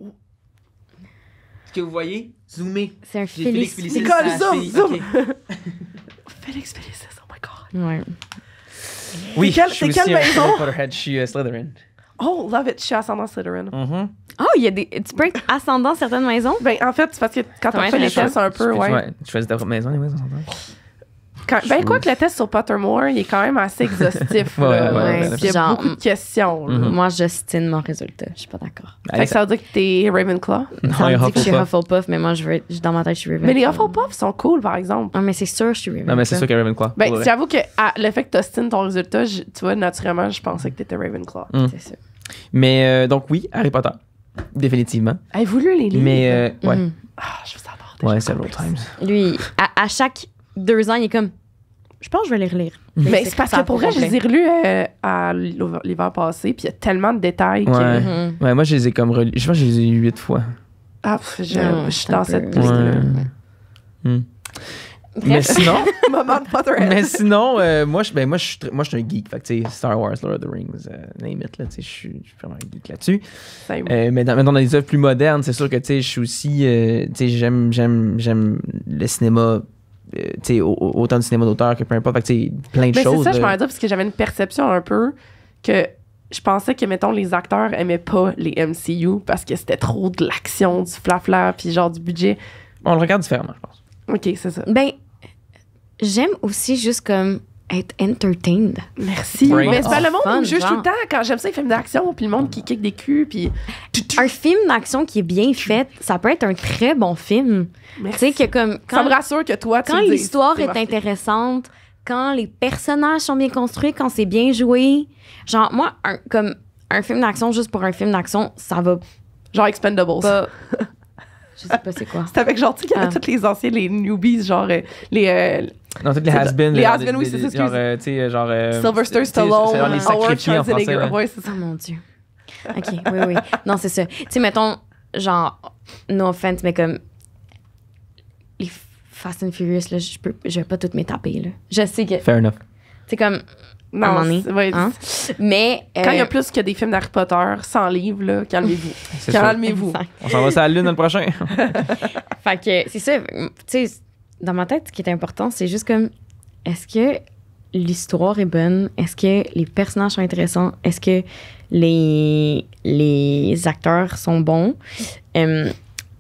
Ce que vous voyez, zoomé. C'est un Félix. Félix Nicole, ah, zoom, zoom! Okay. Félix Felicis, oh my god. Oui, quel, je suis aussi maison? Un Potterhead, je suis uh, Slytherin. Oh, love it, je suis ascendant Slytherin. Mm-hmm. Oh, il y a des. Tu peux ascendant certaines maisons? Ben, en fait, c'est parce que quand on fait les tests un peu, ouais. Tu choisis ta maison, les maisons ben, quoi que le test sur Pottermore, il est quand même assez exhaustif. y a Genre, beaucoup de questions. Mm-hmm. Moi, j'ostine mon résultat. Je suis pas d'accord. ça veut dire que t'es Ravenclaw? ça veut dire que je suis Hufflepuff, mais moi, je dans ma tête, je suis Ravenclaw. Mais les Hufflepuff sont cool, par exemple. Non, ah, mais c'est sûr, je suis Ravenclaw. Non, mais c'est sûr que Ravenclaw. Ben, j'avoue que ah, le fait que t'ostines ton résultat, tu vois, naturellement, je pensais que t'étais Ravenclaw. Mm. C'est sûr. Mais euh, donc, oui, Harry Potter. Définitivement. Elle voulu les livres? Mais, euh, ouais. Mm-hmm. Ah, je vous adore. Ouais, several times. Lui, à chaque deux ans, il est comme je pense que je vais les relire. Mais c'est parce que pour vrai, je les ai relus euh, à l'hiver passé, puis il y a tellement de détails que. Mhm. Ouais. moi, je les ai comme relus. Je pense que je les ai huit fois. Ah, je, je suis dans cette liste hmm. Mais sinon, mais sinon, euh, moi, je, ben, moi, je suis, moi, je suis un geek. Fait sais Star Wars, Lord of the Rings, euh, name it, là, je suis vraiment un geek là-dessus. mais dans, maintenant, dans les œuvres plus modernes, c'est sûr que je suis aussi, j'aime, j'aime, j'aime le cinéma euh, autant de cinéma d'auteur que peu importe. que, plein de choses. C'est ça, je m'en dire, parce que j'avais une perception un peu que je pensais que, mettons, les acteurs aimaient pas les MCU parce que c'était trop de l'action, du fla-fla puis genre du budget. On le regarde différemment, je pense. OK, c'est ça. Ben, j'aime aussi juste comme être entertained. Merci. mais c'est pas le oh, monde juste juge tout le temps. Quand j'aime ça, les films d'action, puis le monde qui kick des culs, puis... Un film d'action qui est bien fait, ça peut être un très bon film. sais Que comme, quand, ça me rassure que toi, tu Quand l'histoire est, intéressante, quand les personnages sont bien construits, quand c'est bien joué. Genre, moi, un, comme un film d'action, juste pour un film d'action, ça va... Genre Expendables. je sais pas c'est quoi. C'est avec genre, tu sais, qu'il y avait ah. tous les anciens, les newbies, genre euh, les... Euh, non, toutes les has Les has-been, oui, c'est ça, Genre, euh, tu sais, genre. Euh, Silverstone Stallone. C'est les en français. c'est ça. Oh, mon Dieu. OK, oui, oui. Non, c'est ça. Tu sais, mettons, genre, no offense, mais comme. Les Fast and Furious, là, je ne vais pas toutes taper là. Je sais que. Fair enough. C'est comme. Non, ouais, hein? Mais. Euh, quand il y a plus que des films d'Harry Potter, sans livre, là, calmez-vous. calmez-vous. On s'en va sur la lune le prochain. fait que, c'est ça. Tu sais, dans ma tête, ce qui est important, c'est juste comme est-ce que l'histoire est bonne? Est-ce que les personnages sont intéressants? Est-ce que les, les acteurs sont bons? Hum,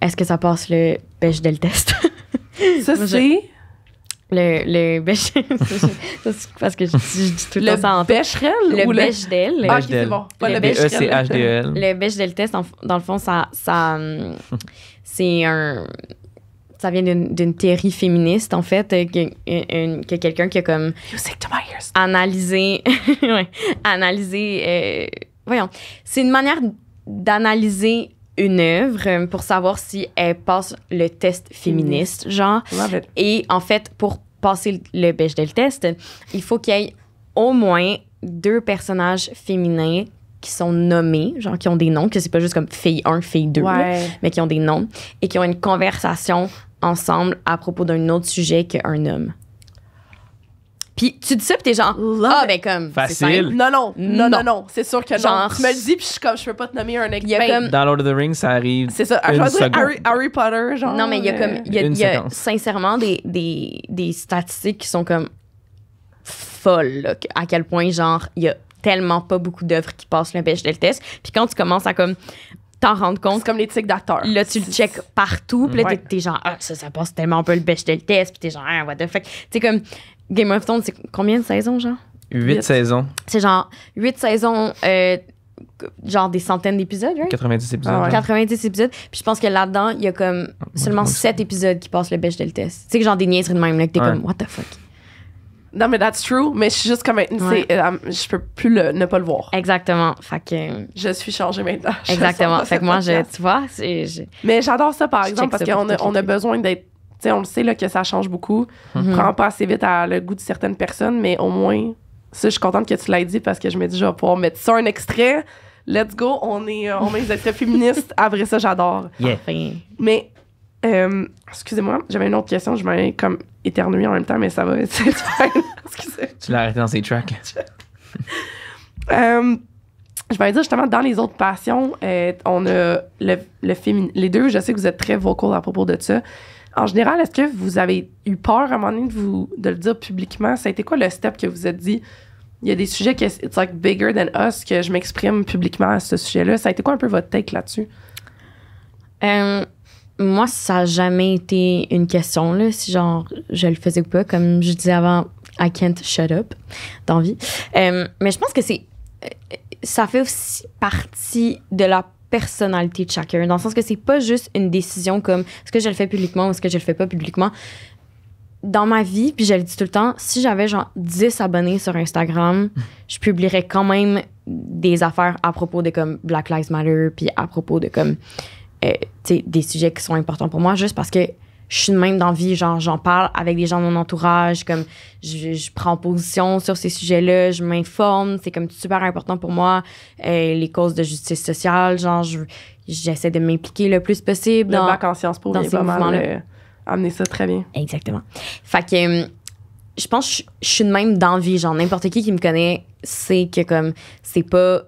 est-ce que ça passe le del test? ça, c'est. Le, le Bechdel. parce que je, dis tout le temps ça en ou le ou Bechdel. Le... Ah, okay, c'est bon. Pas le Bechdel. Le Bechdel test, dans le fond, ça, ça hum, c'est un ça vient d'une théorie féministe, en fait, euh, euh, que, quelqu'un qui a comme. to Analysé. Oui. analysé. Euh, voyons. C'est une manière d'analyser une œuvre pour savoir si elle passe le test féministe, genre. Love it. Et en fait, pour passer le Bechdel test, il faut qu'il y ait au moins deux personnages féminins qui sont nommés, genre qui ont des noms, que c'est pas juste comme fille 1, fille 2, mais qui ont des noms et qui ont une conversation ensemble à propos d'un autre sujet qu'un homme. Puis tu dis ça, puis t'es genre, ah, ben comme. Facile. Non, non, non, non, non. C'est sûr que genre, non. Tu me le dis, puis je suis comme, je peux pas te nommer un exemple. Comme... Dans Lord of the Rings, ça arrive. C'est ça. Une Harry, Potter, genre. Non, mais il y a comme. Il y a, sincèrement des, des, des, statistiques qui sont comme folles, là, à quel point, genre, il y a tellement pas beaucoup d'œuvres qui passent le test. Puis quand tu commences à comme t'en rends compte. C'est comme les d'acteur. Là, tu le check partout. Puis là, t'es genre, ah, ça, ça passe tellement peu, le Bechdel test. Puis t'es genre, ah, what the fuck. Tu comme Game of Thrones, c'est combien de saisons, genre? Huit saisons. C'est genre huit saisons, euh, genre des centaines d'épisodes, right? 90 épisodes. Ah 90 épisodes. Puis je pense que là-dedans, il y a comme ah, seulement 7 épisodes qui passent le Bechdel test. Tu sais, genre des niaiseries de même, là, que t'es comme, what the fuck. Non, mais that's true, mais je suis juste comme. Je ne euh, um, je peux plus ne pas le voir. Exactement. Fait que. Euh, je suis changée maintenant. Exactement. Fait que moi, je, tu vois. mais j'adore ça, par exemple, parce qu'on a, on a besoin d'être. Tu sais, on le sait là, que ça change beaucoup. Mhm. prend pas assez vite à le goût de certaines personnes, mais au moins, ça, je suis contente que tu l'aies dit parce que je me dis, je vais pouvoir mettre ça un extrait. Let's go, on est, euh, on est des extraits féministes. Après ça, j'adore. Yeah. Mais, excusez-moi, j'avais une autre question. Je m'en comme éternuer en même temps, mais ça va, être... tu l'as arrêté dans ses tracks. Euh, je vais dire justement, dans les autres passions, euh, on a le, le Les deux, je sais que vous êtes très vocal à propos de ça. En général, est-ce que vous avez eu peur à un moment donné de, vous, de le dire publiquement? Ça a été quoi le step que vous êtes dit? Il y a des sujets qui sont bigger than us que je m'exprime publiquement à ce sujet-là. Ça a été quoi un peu votre take là-dessus? Euh, moi, ça n'a jamais été une question, là, si genre je le faisais ou pas. Comme je disais avant, I can't shut up d'envie. vie. Euh, mais je pense que c'est. Euh, ça fait aussi partie de la personnalité de chacun, dans le sens que c'est pas juste une décision comme est-ce que je le fais publiquement ou est-ce que je le fais pas publiquement. Dans ma vie, puis je le dis tout le temps, si j'avais genre 10 abonnés sur Instagram, hmm. je publierais quand même des affaires à propos de comme Black Lives Matter, puis à propos de comme euh, des sujets qui sont importants pour moi juste parce que je suis de même d'envie genre j'en parle avec des gens de mon entourage, comme je, prends position sur ces sujets-là, je m'informe, c'est comme super important pour moi euh, les causes de justice sociale, genre j'essaie de m'impliquer le plus possible dans bac conscience pour dans ces mouvements euh, amener ça très bien. Exactement. Fait que je pense je, suis de même d'envie genre n'importe qui qui me connaît sait que comme c'est pas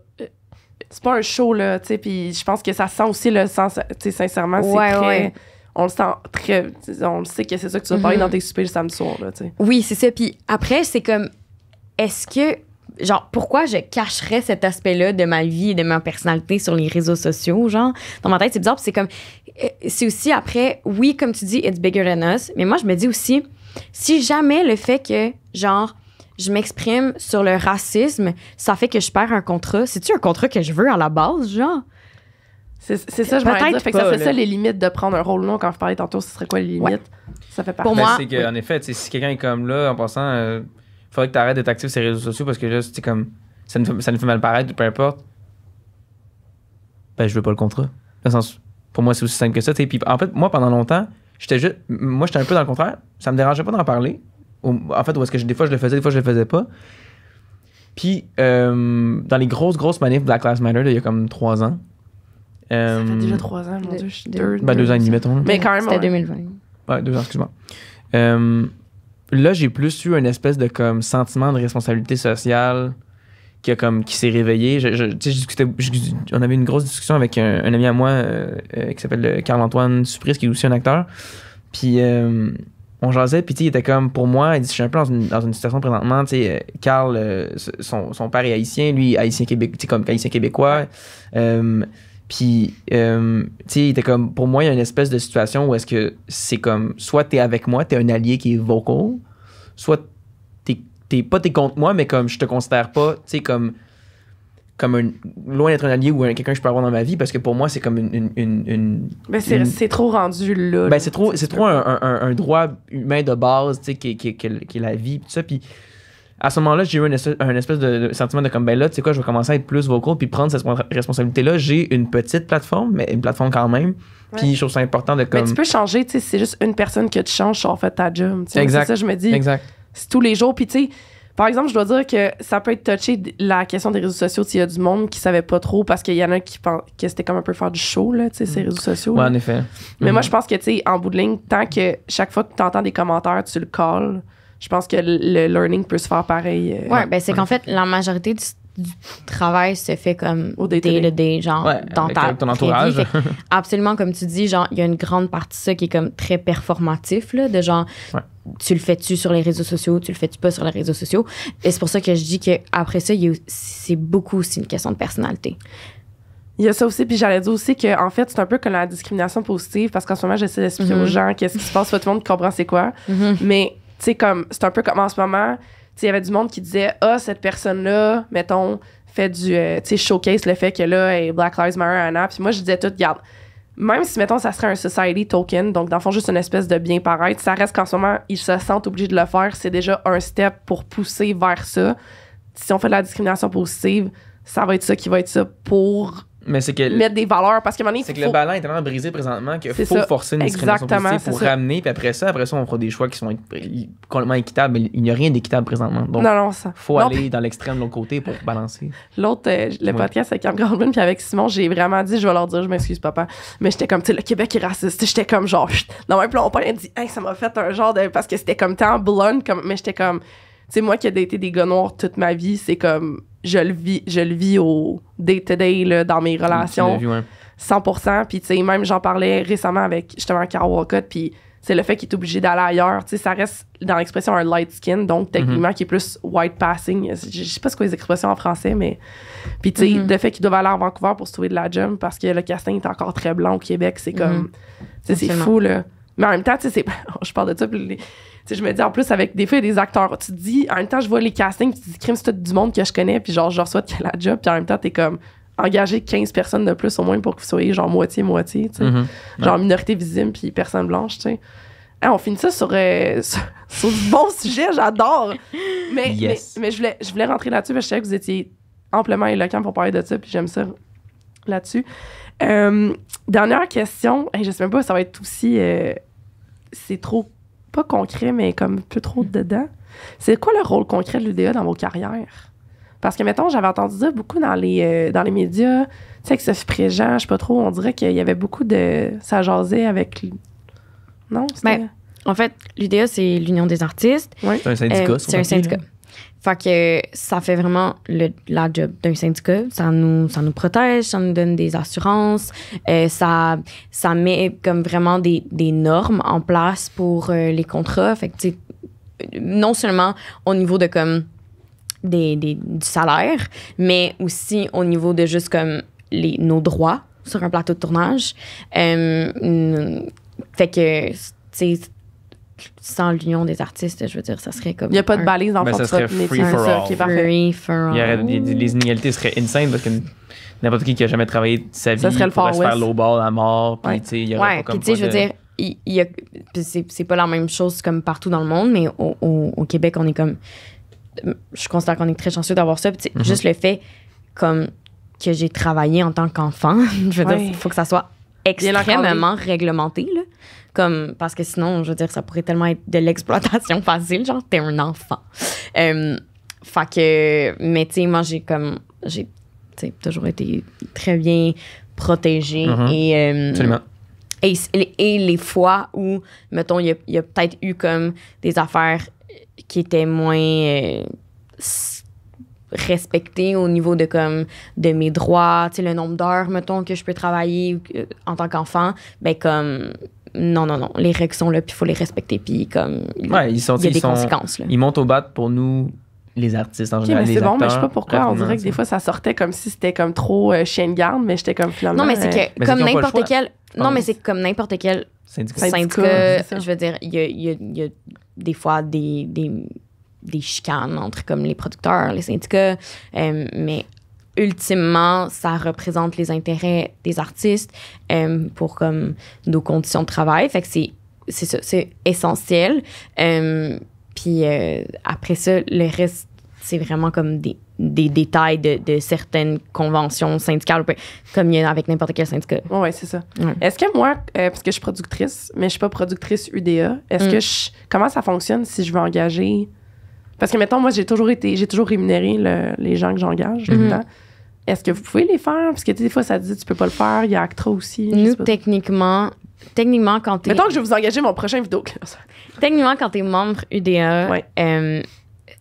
c'est pas un show, là, tu sais, puis je pense que ça sent aussi le sens, tu sais, sincèrement, c'est On le sent très... On le sait que c'est ça que tu vas parler mhm. dans tes soupers le samedi soir, là, tu sais. Oui, c'est ça. Puis après, c'est comme... Est-ce que... Genre, pourquoi je cacherais cet aspect-là de ma vie et de ma personnalité sur les réseaux sociaux, genre? Dans ma tête, c'est bizarre, c'est comme... Euh, c'est aussi après... Oui, comme tu dis, it's bigger than us. Mais moi, je me dis aussi, si jamais le fait que, genre je m'exprime sur le racisme, ça fait que je perds un contrat. C'est-tu un contrat que je veux à la base, genre? C'est ça, je m'en dire. Fait que ça, c'est ça les limites de prendre un rôle non Quand je parlais tantôt, ce serait quoi les limites? Ça fait partie. Pour moi, ben, en effet, si quelqu'un est comme là, en passant, il euh, faudrait que tu arrêtes d'être actif sur les réseaux sociaux parce que là, c'est comme. Ça nous, fait mal paraître, peu importe. Ben, je veux pas le contrat. pour moi, c'est aussi simple que ça. Puis, en fait, moi, pendant longtemps, j'étais juste. Moi, j'étais un peu dans le contraire. Ça me dérangeait pas d'en parler en fait, que des fois je le faisais, des fois je le faisais pas. Puis, euh, dans les grosses, grosses manifs Black Lives Matter, il y a comme trois ans. Euh, ça fait euh, déjà trois ans, mon Dieu. deux, ben, deux, ans et demi, mettons. Mais quand même. C'était 2020. Ouais, deux ans, excuse-moi. Euh, là, j'ai plus eu une espèce de comme sentiment de responsabilité sociale qui qui s'est réveillé. Je, on avait une grosse discussion avec un, ami à moi qui s'appelle Carl Antoine Supris, qui est aussi un acteur. Puis on jasait, puis il était comme, pour moi, je suis un peu dans une, situation présentement, tu sais, euh, Carl, euh, son, père est haïtien, lui, haïtien québécois, comme haïtien québécois. Euh, puis, tu sais, il était comme, pour moi, il y a une espèce de situation où est-ce que c'est comme, soit t'es avec moi, t'es un allié qui est vocal, soit t'es pas t'es contre moi, mais comme je te considère pas, tu sais, comme comme un, loin d'être un allié ou quelqu'un que je peux avoir dans ma vie parce que pour moi c'est comme une, une, une, ben, c'est, c'est trop rendu là ben, c'est trop c'est trop un, un, un, droit humain de base tu sais qui, qui, qui, est la vie tout ça puis à ce moment-là j'ai eu un espèce, de, sentiment de comme ben là tu sais quoi je vais commencer à être plus vocal puis prendre cette responsabilité là j'ai une petite plateforme mais une plateforme quand même puis je trouve ça important de comme mais tu peux changer tu sais c'est juste une personne que tu changes en fait ta job exact c'est ça je me dis c'est tous les jours puis tu sais par exemple, je dois dire que ça peut être touché la question des réseaux sociaux s'il y a du monde qui savait pas trop parce qu'il y en a qui pensent que c'était comme un peu faire du show, là, ces mm. réseaux sociaux. Oui, en effet. Mais moi, mm-hmm. je pense que, tu en bout de ligne, tant que chaque fois que tu entends des commentaires, tu le calls, je pense que le learning peut se faire pareil. Oui, euh, ouais, ben c'est qu'en fait, la majorité du du travail se fait comme au day, day, genre dans ta ton entourage. absolument comme tu dis, genre il y a une grande partie de ça qui est comme très performatif là, de genre tu le fais-tu sur les réseaux sociaux, tu le fais-tu pas sur les réseaux sociaux. Et c'est pour ça que je dis que après ça, c'est beaucoup aussi une question de personnalité. Il y a ça aussi, puis j'allais dire aussi que en fait, c'est un peu comme la discrimination positive, parce qu'en ce moment, j'essaie d'expliquer aux mm-hmm. gens qu'est-ce qui se passe, tout le monde comprend c'est quoi. Mm-hmm. Mais tu comme c'est un peu comme en ce moment, il y avait du monde qui disait Ah, cette personne-là, mettons, fait du. Euh, tu sais, showcase le fait que là, Black Lives Matter, Anna. Puis moi, je disais tout, regarde, même si, mettons, ça serait un society token, donc dans le fond, juste une espèce de bien paraître, ça reste qu'en ce moment, ils se sentent obligés de le faire. C'est déjà un step pour pousser vers ça. Si on fait de la discrimination positive, ça va être ça qui va être ça pour mais c'est que. Mettre des valeurs parce qu'à un moment donné. C'est que le ballon est tellement brisé présentement qu'il faut forcer une discrimination positive pour ramener. Puis après ça, après ça, on fera des choix qui sont complètement équitables. Mais il n'y a rien d'équitable présentement. Donc, faut aller dans l'extrême de l'autre côté pour balancer. L'autre, euh, le podcast avec Cam Goldman puis avec Simon, j'ai vraiment dit, je vais leur dire, je m'excuse, papa. Mais j'étais comme, tu sais, le Québec est raciste. J'étais comme, genre, dans un plan, on parlait, dit, hey, ça m'a fait un genre de. Parce que c'était comme tant blonde, comme, mais j'étais comme, tu sais, moi qui ai été des gars noirs toute ma vie, c'est comme je le vis, je le vis au day-to-day, dans mes relations. 100%. Puis, tu sais, même, j'en parlais récemment avec justement carl Walcott, puis c'est le fait qu'il est obligé d'aller ailleurs. Tu sais, ça reste dans l'expression un light skin, donc mhm. techniquement, qui est plus white passing. Je, sais pas ce qu'est les expressions en français, mais. Puis, tu sais, mhm. le fait qu'il doit aller à Vancouver pour se trouver de la jump parce que le casting est encore très blanc au Québec, c'est mhm. comme. C'est fou, là. Mais en même temps, tu sais, oh, je parle de ça, je me dis en plus avec des fois des acteurs, tu te dis, en même temps, je vois les castings, tu te dis, crime, c'est tout du monde que je connais, puis genre, je reçois la job, puis en même temps, t'es comme, engager 15 personnes de plus au moins pour que vous soyez genre moitié-moitié, tu sais. Mm-hmm. Genre minorité visible, puis personne blanche, tu sais. Ah, on finit ça sur, euh, bon sujet, j'adore. Mais, mais, je, voulais, je rentrer là-dessus parce que je savais que vous étiez amplement éloquent pour parler de ça, puis j'aime ça là-dessus. Euh, dernière question, je sais même pas, ça va être aussi euh, c'est trop, pas concret, mais comme un peu trop dedans. C'est quoi le rôle concret de l'UDA dans vos carrières? Parce que, mettons, j'avais entendu ça beaucoup dans les, euh, dans les médias, tu sais, ça se Préjean, je sais pas trop, on dirait qu'il y avait beaucoup de. Ça jasait avec. Non? Ben, en fait, l'UDA, c'est l'Union des artistes. C'est un syndicat, euh, C'est un syndicat. Fait que ça fait vraiment le, la job d'un syndicat. Ça nous, ça nous protège, ça nous donne des assurances, euh, ça, ça met comme vraiment des, des normes en place pour euh, les contrats. Fait que, non seulement au niveau de comme des, des, du salaire, mais aussi au niveau de juste comme les, nos droits sur un plateau de tournage. Euh, fait que, sans l'union des artistes, je veux dire, ça serait comme. Il n'y a pas de balise dans ben, le ça serait free for all. les, inégalités seraient insane parce que n'importe qui qui a jamais travaillé sa vie va pourrait se faire lowball à mort. Puis, tu sais, il y aurait pas comme puis, tu sais, je veux dire, a, c'est, pas la même chose comme partout dans le monde, mais au, Québec, on est comme. Je considère qu'on est très chanceux d'avoir ça. Puis, tu sais, mm-hmm. juste le fait comme que j'ai travaillé en tant qu'enfant, je veux dire, il faut que ça soit extrêmement réglementé. Là. Comme, parce que sinon, je veux dire, ça pourrait tellement être de l'exploitation facile. Genre, t'es un enfant. Euh, fait que, mais tu sais, moi, j'ai comme, j'ai toujours été très bien protégée. Mm-hmm. et, euh, Absolument. Et, les fois où, mettons, il y a, peut-être eu comme des affaires qui étaient moins euh, respectées au niveau de comme de mes droits, tu sais, le nombre d'heures, mettons, que je peux travailler euh, en tant qu'enfant, ben comme non, non, non, les règles sont là, puis il faut les respecter, puis comme. Ouais, ils sont, il y a des conséquences. Ils montent au bat pour nous, les artistes en général. C'est bon, mais je sais pas pourquoi. On dirait que des fois, ça sortait comme si c'était comme trop euh, chien de garde, mais j'étais comme finalement. Non, mais c'est que, euh, comme n'importe quel. Non, mais c'est comme n'importe quel syndicat. je veux dire, il y a, des fois des, des, chicanes entre comme les producteurs, les syndicats, euh, mais ultimement, ça représente les intérêts des artistes euh, pour comme nos conditions de travail. Fait que c'est c'est essentiel. Euh, puis euh, après ça, le reste, c'est vraiment comme des, des détails de, de, certaines conventions syndicales, comme il y en a avec n'importe quel syndicat. oui, c'est ça. Est-ce que moi, parce que je suis productrice, mais je suis pas productrice UDA, est-ce mm. que je, comment ça fonctionne si je veux engager? Parce que, mettons, moi, j'ai toujours été, j'ai toujours rémunéré les gens que j'engage mm-hmm. Est-ce que vous pouvez les faire? Parce que des fois, ça dit tu peux pas le faire. Il y a Actra aussi. Nous, techniquement, techniquement, quand t'es. Mettons que je vais vous engager mon prochain vidéo. techniquement, quand t'es membre UDA, ce euh,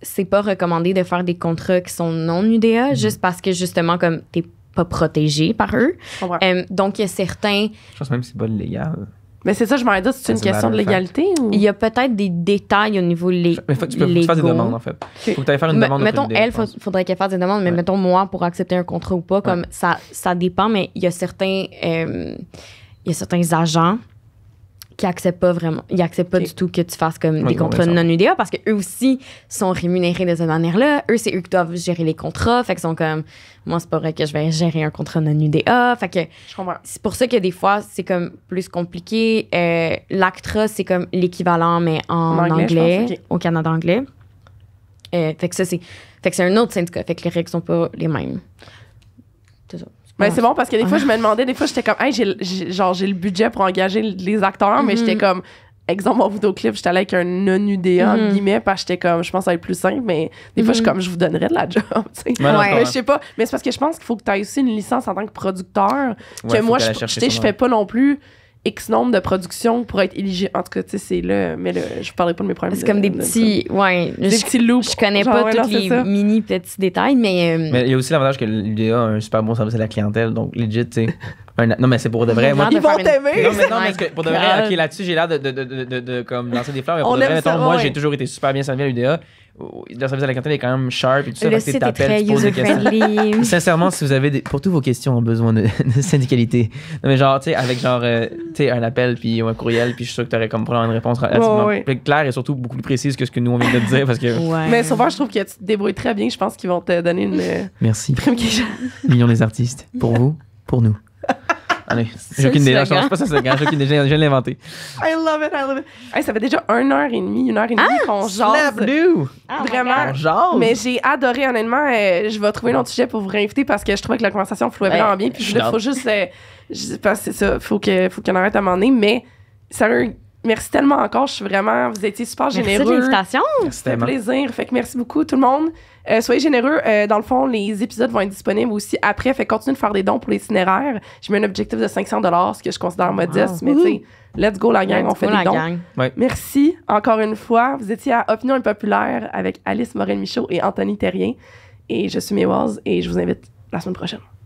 c'est pas recommandé de faire des contrats qui sont non UDA, mhm. juste parce que justement, comme t'es pas protégé par eux. Euh, donc, il y a certains. Je pense même que c'est pas légal. Mais c'est ça, je m'arrête dire, c'est une question de légalité ou... Il y a peut-être des détails au niveau légal. Mais faut tu, peux, faire des demandes, en fait. Il Faut que tu faire une demande. mettons, elle, il faudrait qu'elle fasse des demandes, mais mettons, moi, pour accepter un contrat ou pas, comme ça, ça dépend, mais il y a certains. Euh, il y a certains agents qui acceptent pas vraiment, pas du tout que tu fasses comme des contrats non UDA parce que eux aussi sont rémunérés de cette manière-là. Eux, c'est eux qui doivent gérer les contrats. Fait qu'ils sont comme, moi, c'est pas vrai que je vais gérer un contrat non UDA. Fait que, c'est pour ça que des fois, c'est comme plus compliqué. Euh, L'ACTRA, c'est comme l'équivalent, mais en, anglais, au Canada anglais. Euh, fait que ça, c'est, fait que c'est un autre syndicat. Fait que les règles sont pas les mêmes. C'est ça. Mais ben, c'est bon parce que des fois, je me demandais, des fois, j'étais comme, hey, j'ai, genre, j'ai le budget pour engager les acteurs, mais mhm. j'étais comme, exemple, mon vidéoclip, j'étais allée avec un non-UDA, mhm. parce que j'étais comme, je pense que ça va être plus simple, mais des fois, je suis mhm. comme, je vous donnerais de la job, Mais je sais pas. Mais c'est parce que je pense qu'il faut que tu aies aussi une licence en tant que producteur, que moi, je, je, fais pas non plus X nombre de productions pour être éligible. En tout cas, tu sais, c'est là, mais là, je ne parlerai pas de mes problèmes. C'est comme des petits, de, ouais, des je, petits loops. Je connais pas tous les mini petits détails, mais. Euh, mais il y a aussi l'avantage que l'UDA a un super bon service à la clientèle, donc legit, tu sais. non, mais c'est pour de vrai. Moi, ils vont t'aimer. Non, mais non, mais que pour de vrai, là-dessus, j'ai l'air de, comme lancer des fleurs. Mais pour de vrai, mettons, moi, j'ai toujours été super bien servi à l'UDA le service à la cantine est quand même sharp et tout ça. Le site très user-friendly. Sincèrement, si vous avez des, pour toutes vos questions, besoin de, syndicalité. mais genre, tu sais, avec genre, euh, tu sais, un appel puis un courriel, puis je suis sûr que tu aurais comme une réponse relativement claire et surtout beaucoup plus précise que ce que nous on vient de te dire parce que. Mais souvent, je trouve que tu te débrouilles très bien. Je pense qu'ils vont te donner une. Euh, Merci. million des artistes pour vous, pour nous. Allez, j'ai aucune idée. Je pense pas ça, c'est quand j'ai aucune idée. Je viens de l'inventer. I love it, I love it. ça fait déjà une heure et demie, une heure et demie ah, qu'on jase. Ah, vraiment. Mais j'ai adoré, honnêtement. Euh, je vais trouver un autre sujet pour vous réinviter parce que je trouvais que la conversation flouait vraiment bien. Puis il faut juste. Euh, je sais pas, c'est ça. Faut qu'on arrête à un moment donné. Mais sérieux, Merci tellement encore. Je suis vraiment. Vous étiez super généreux. Merci de l'invitation. C'était un plaisir. Fait que merci beaucoup, tout le monde. Euh, soyez généreux. Euh, dans le fond, les épisodes vont être disponibles aussi après. Fait continuez de faire des dons pour les itinéraires. J'ai mis un objectif de 500 dollars, ce que je considère modeste. Mais tu sais, let's go la gang, on fait des dons. Merci encore une fois. Vous étiez à Opinion Impopulaire avec Alice Morel-Michaud et Anthony Terrien. Et je suis Méoise et je vous invite la semaine prochaine.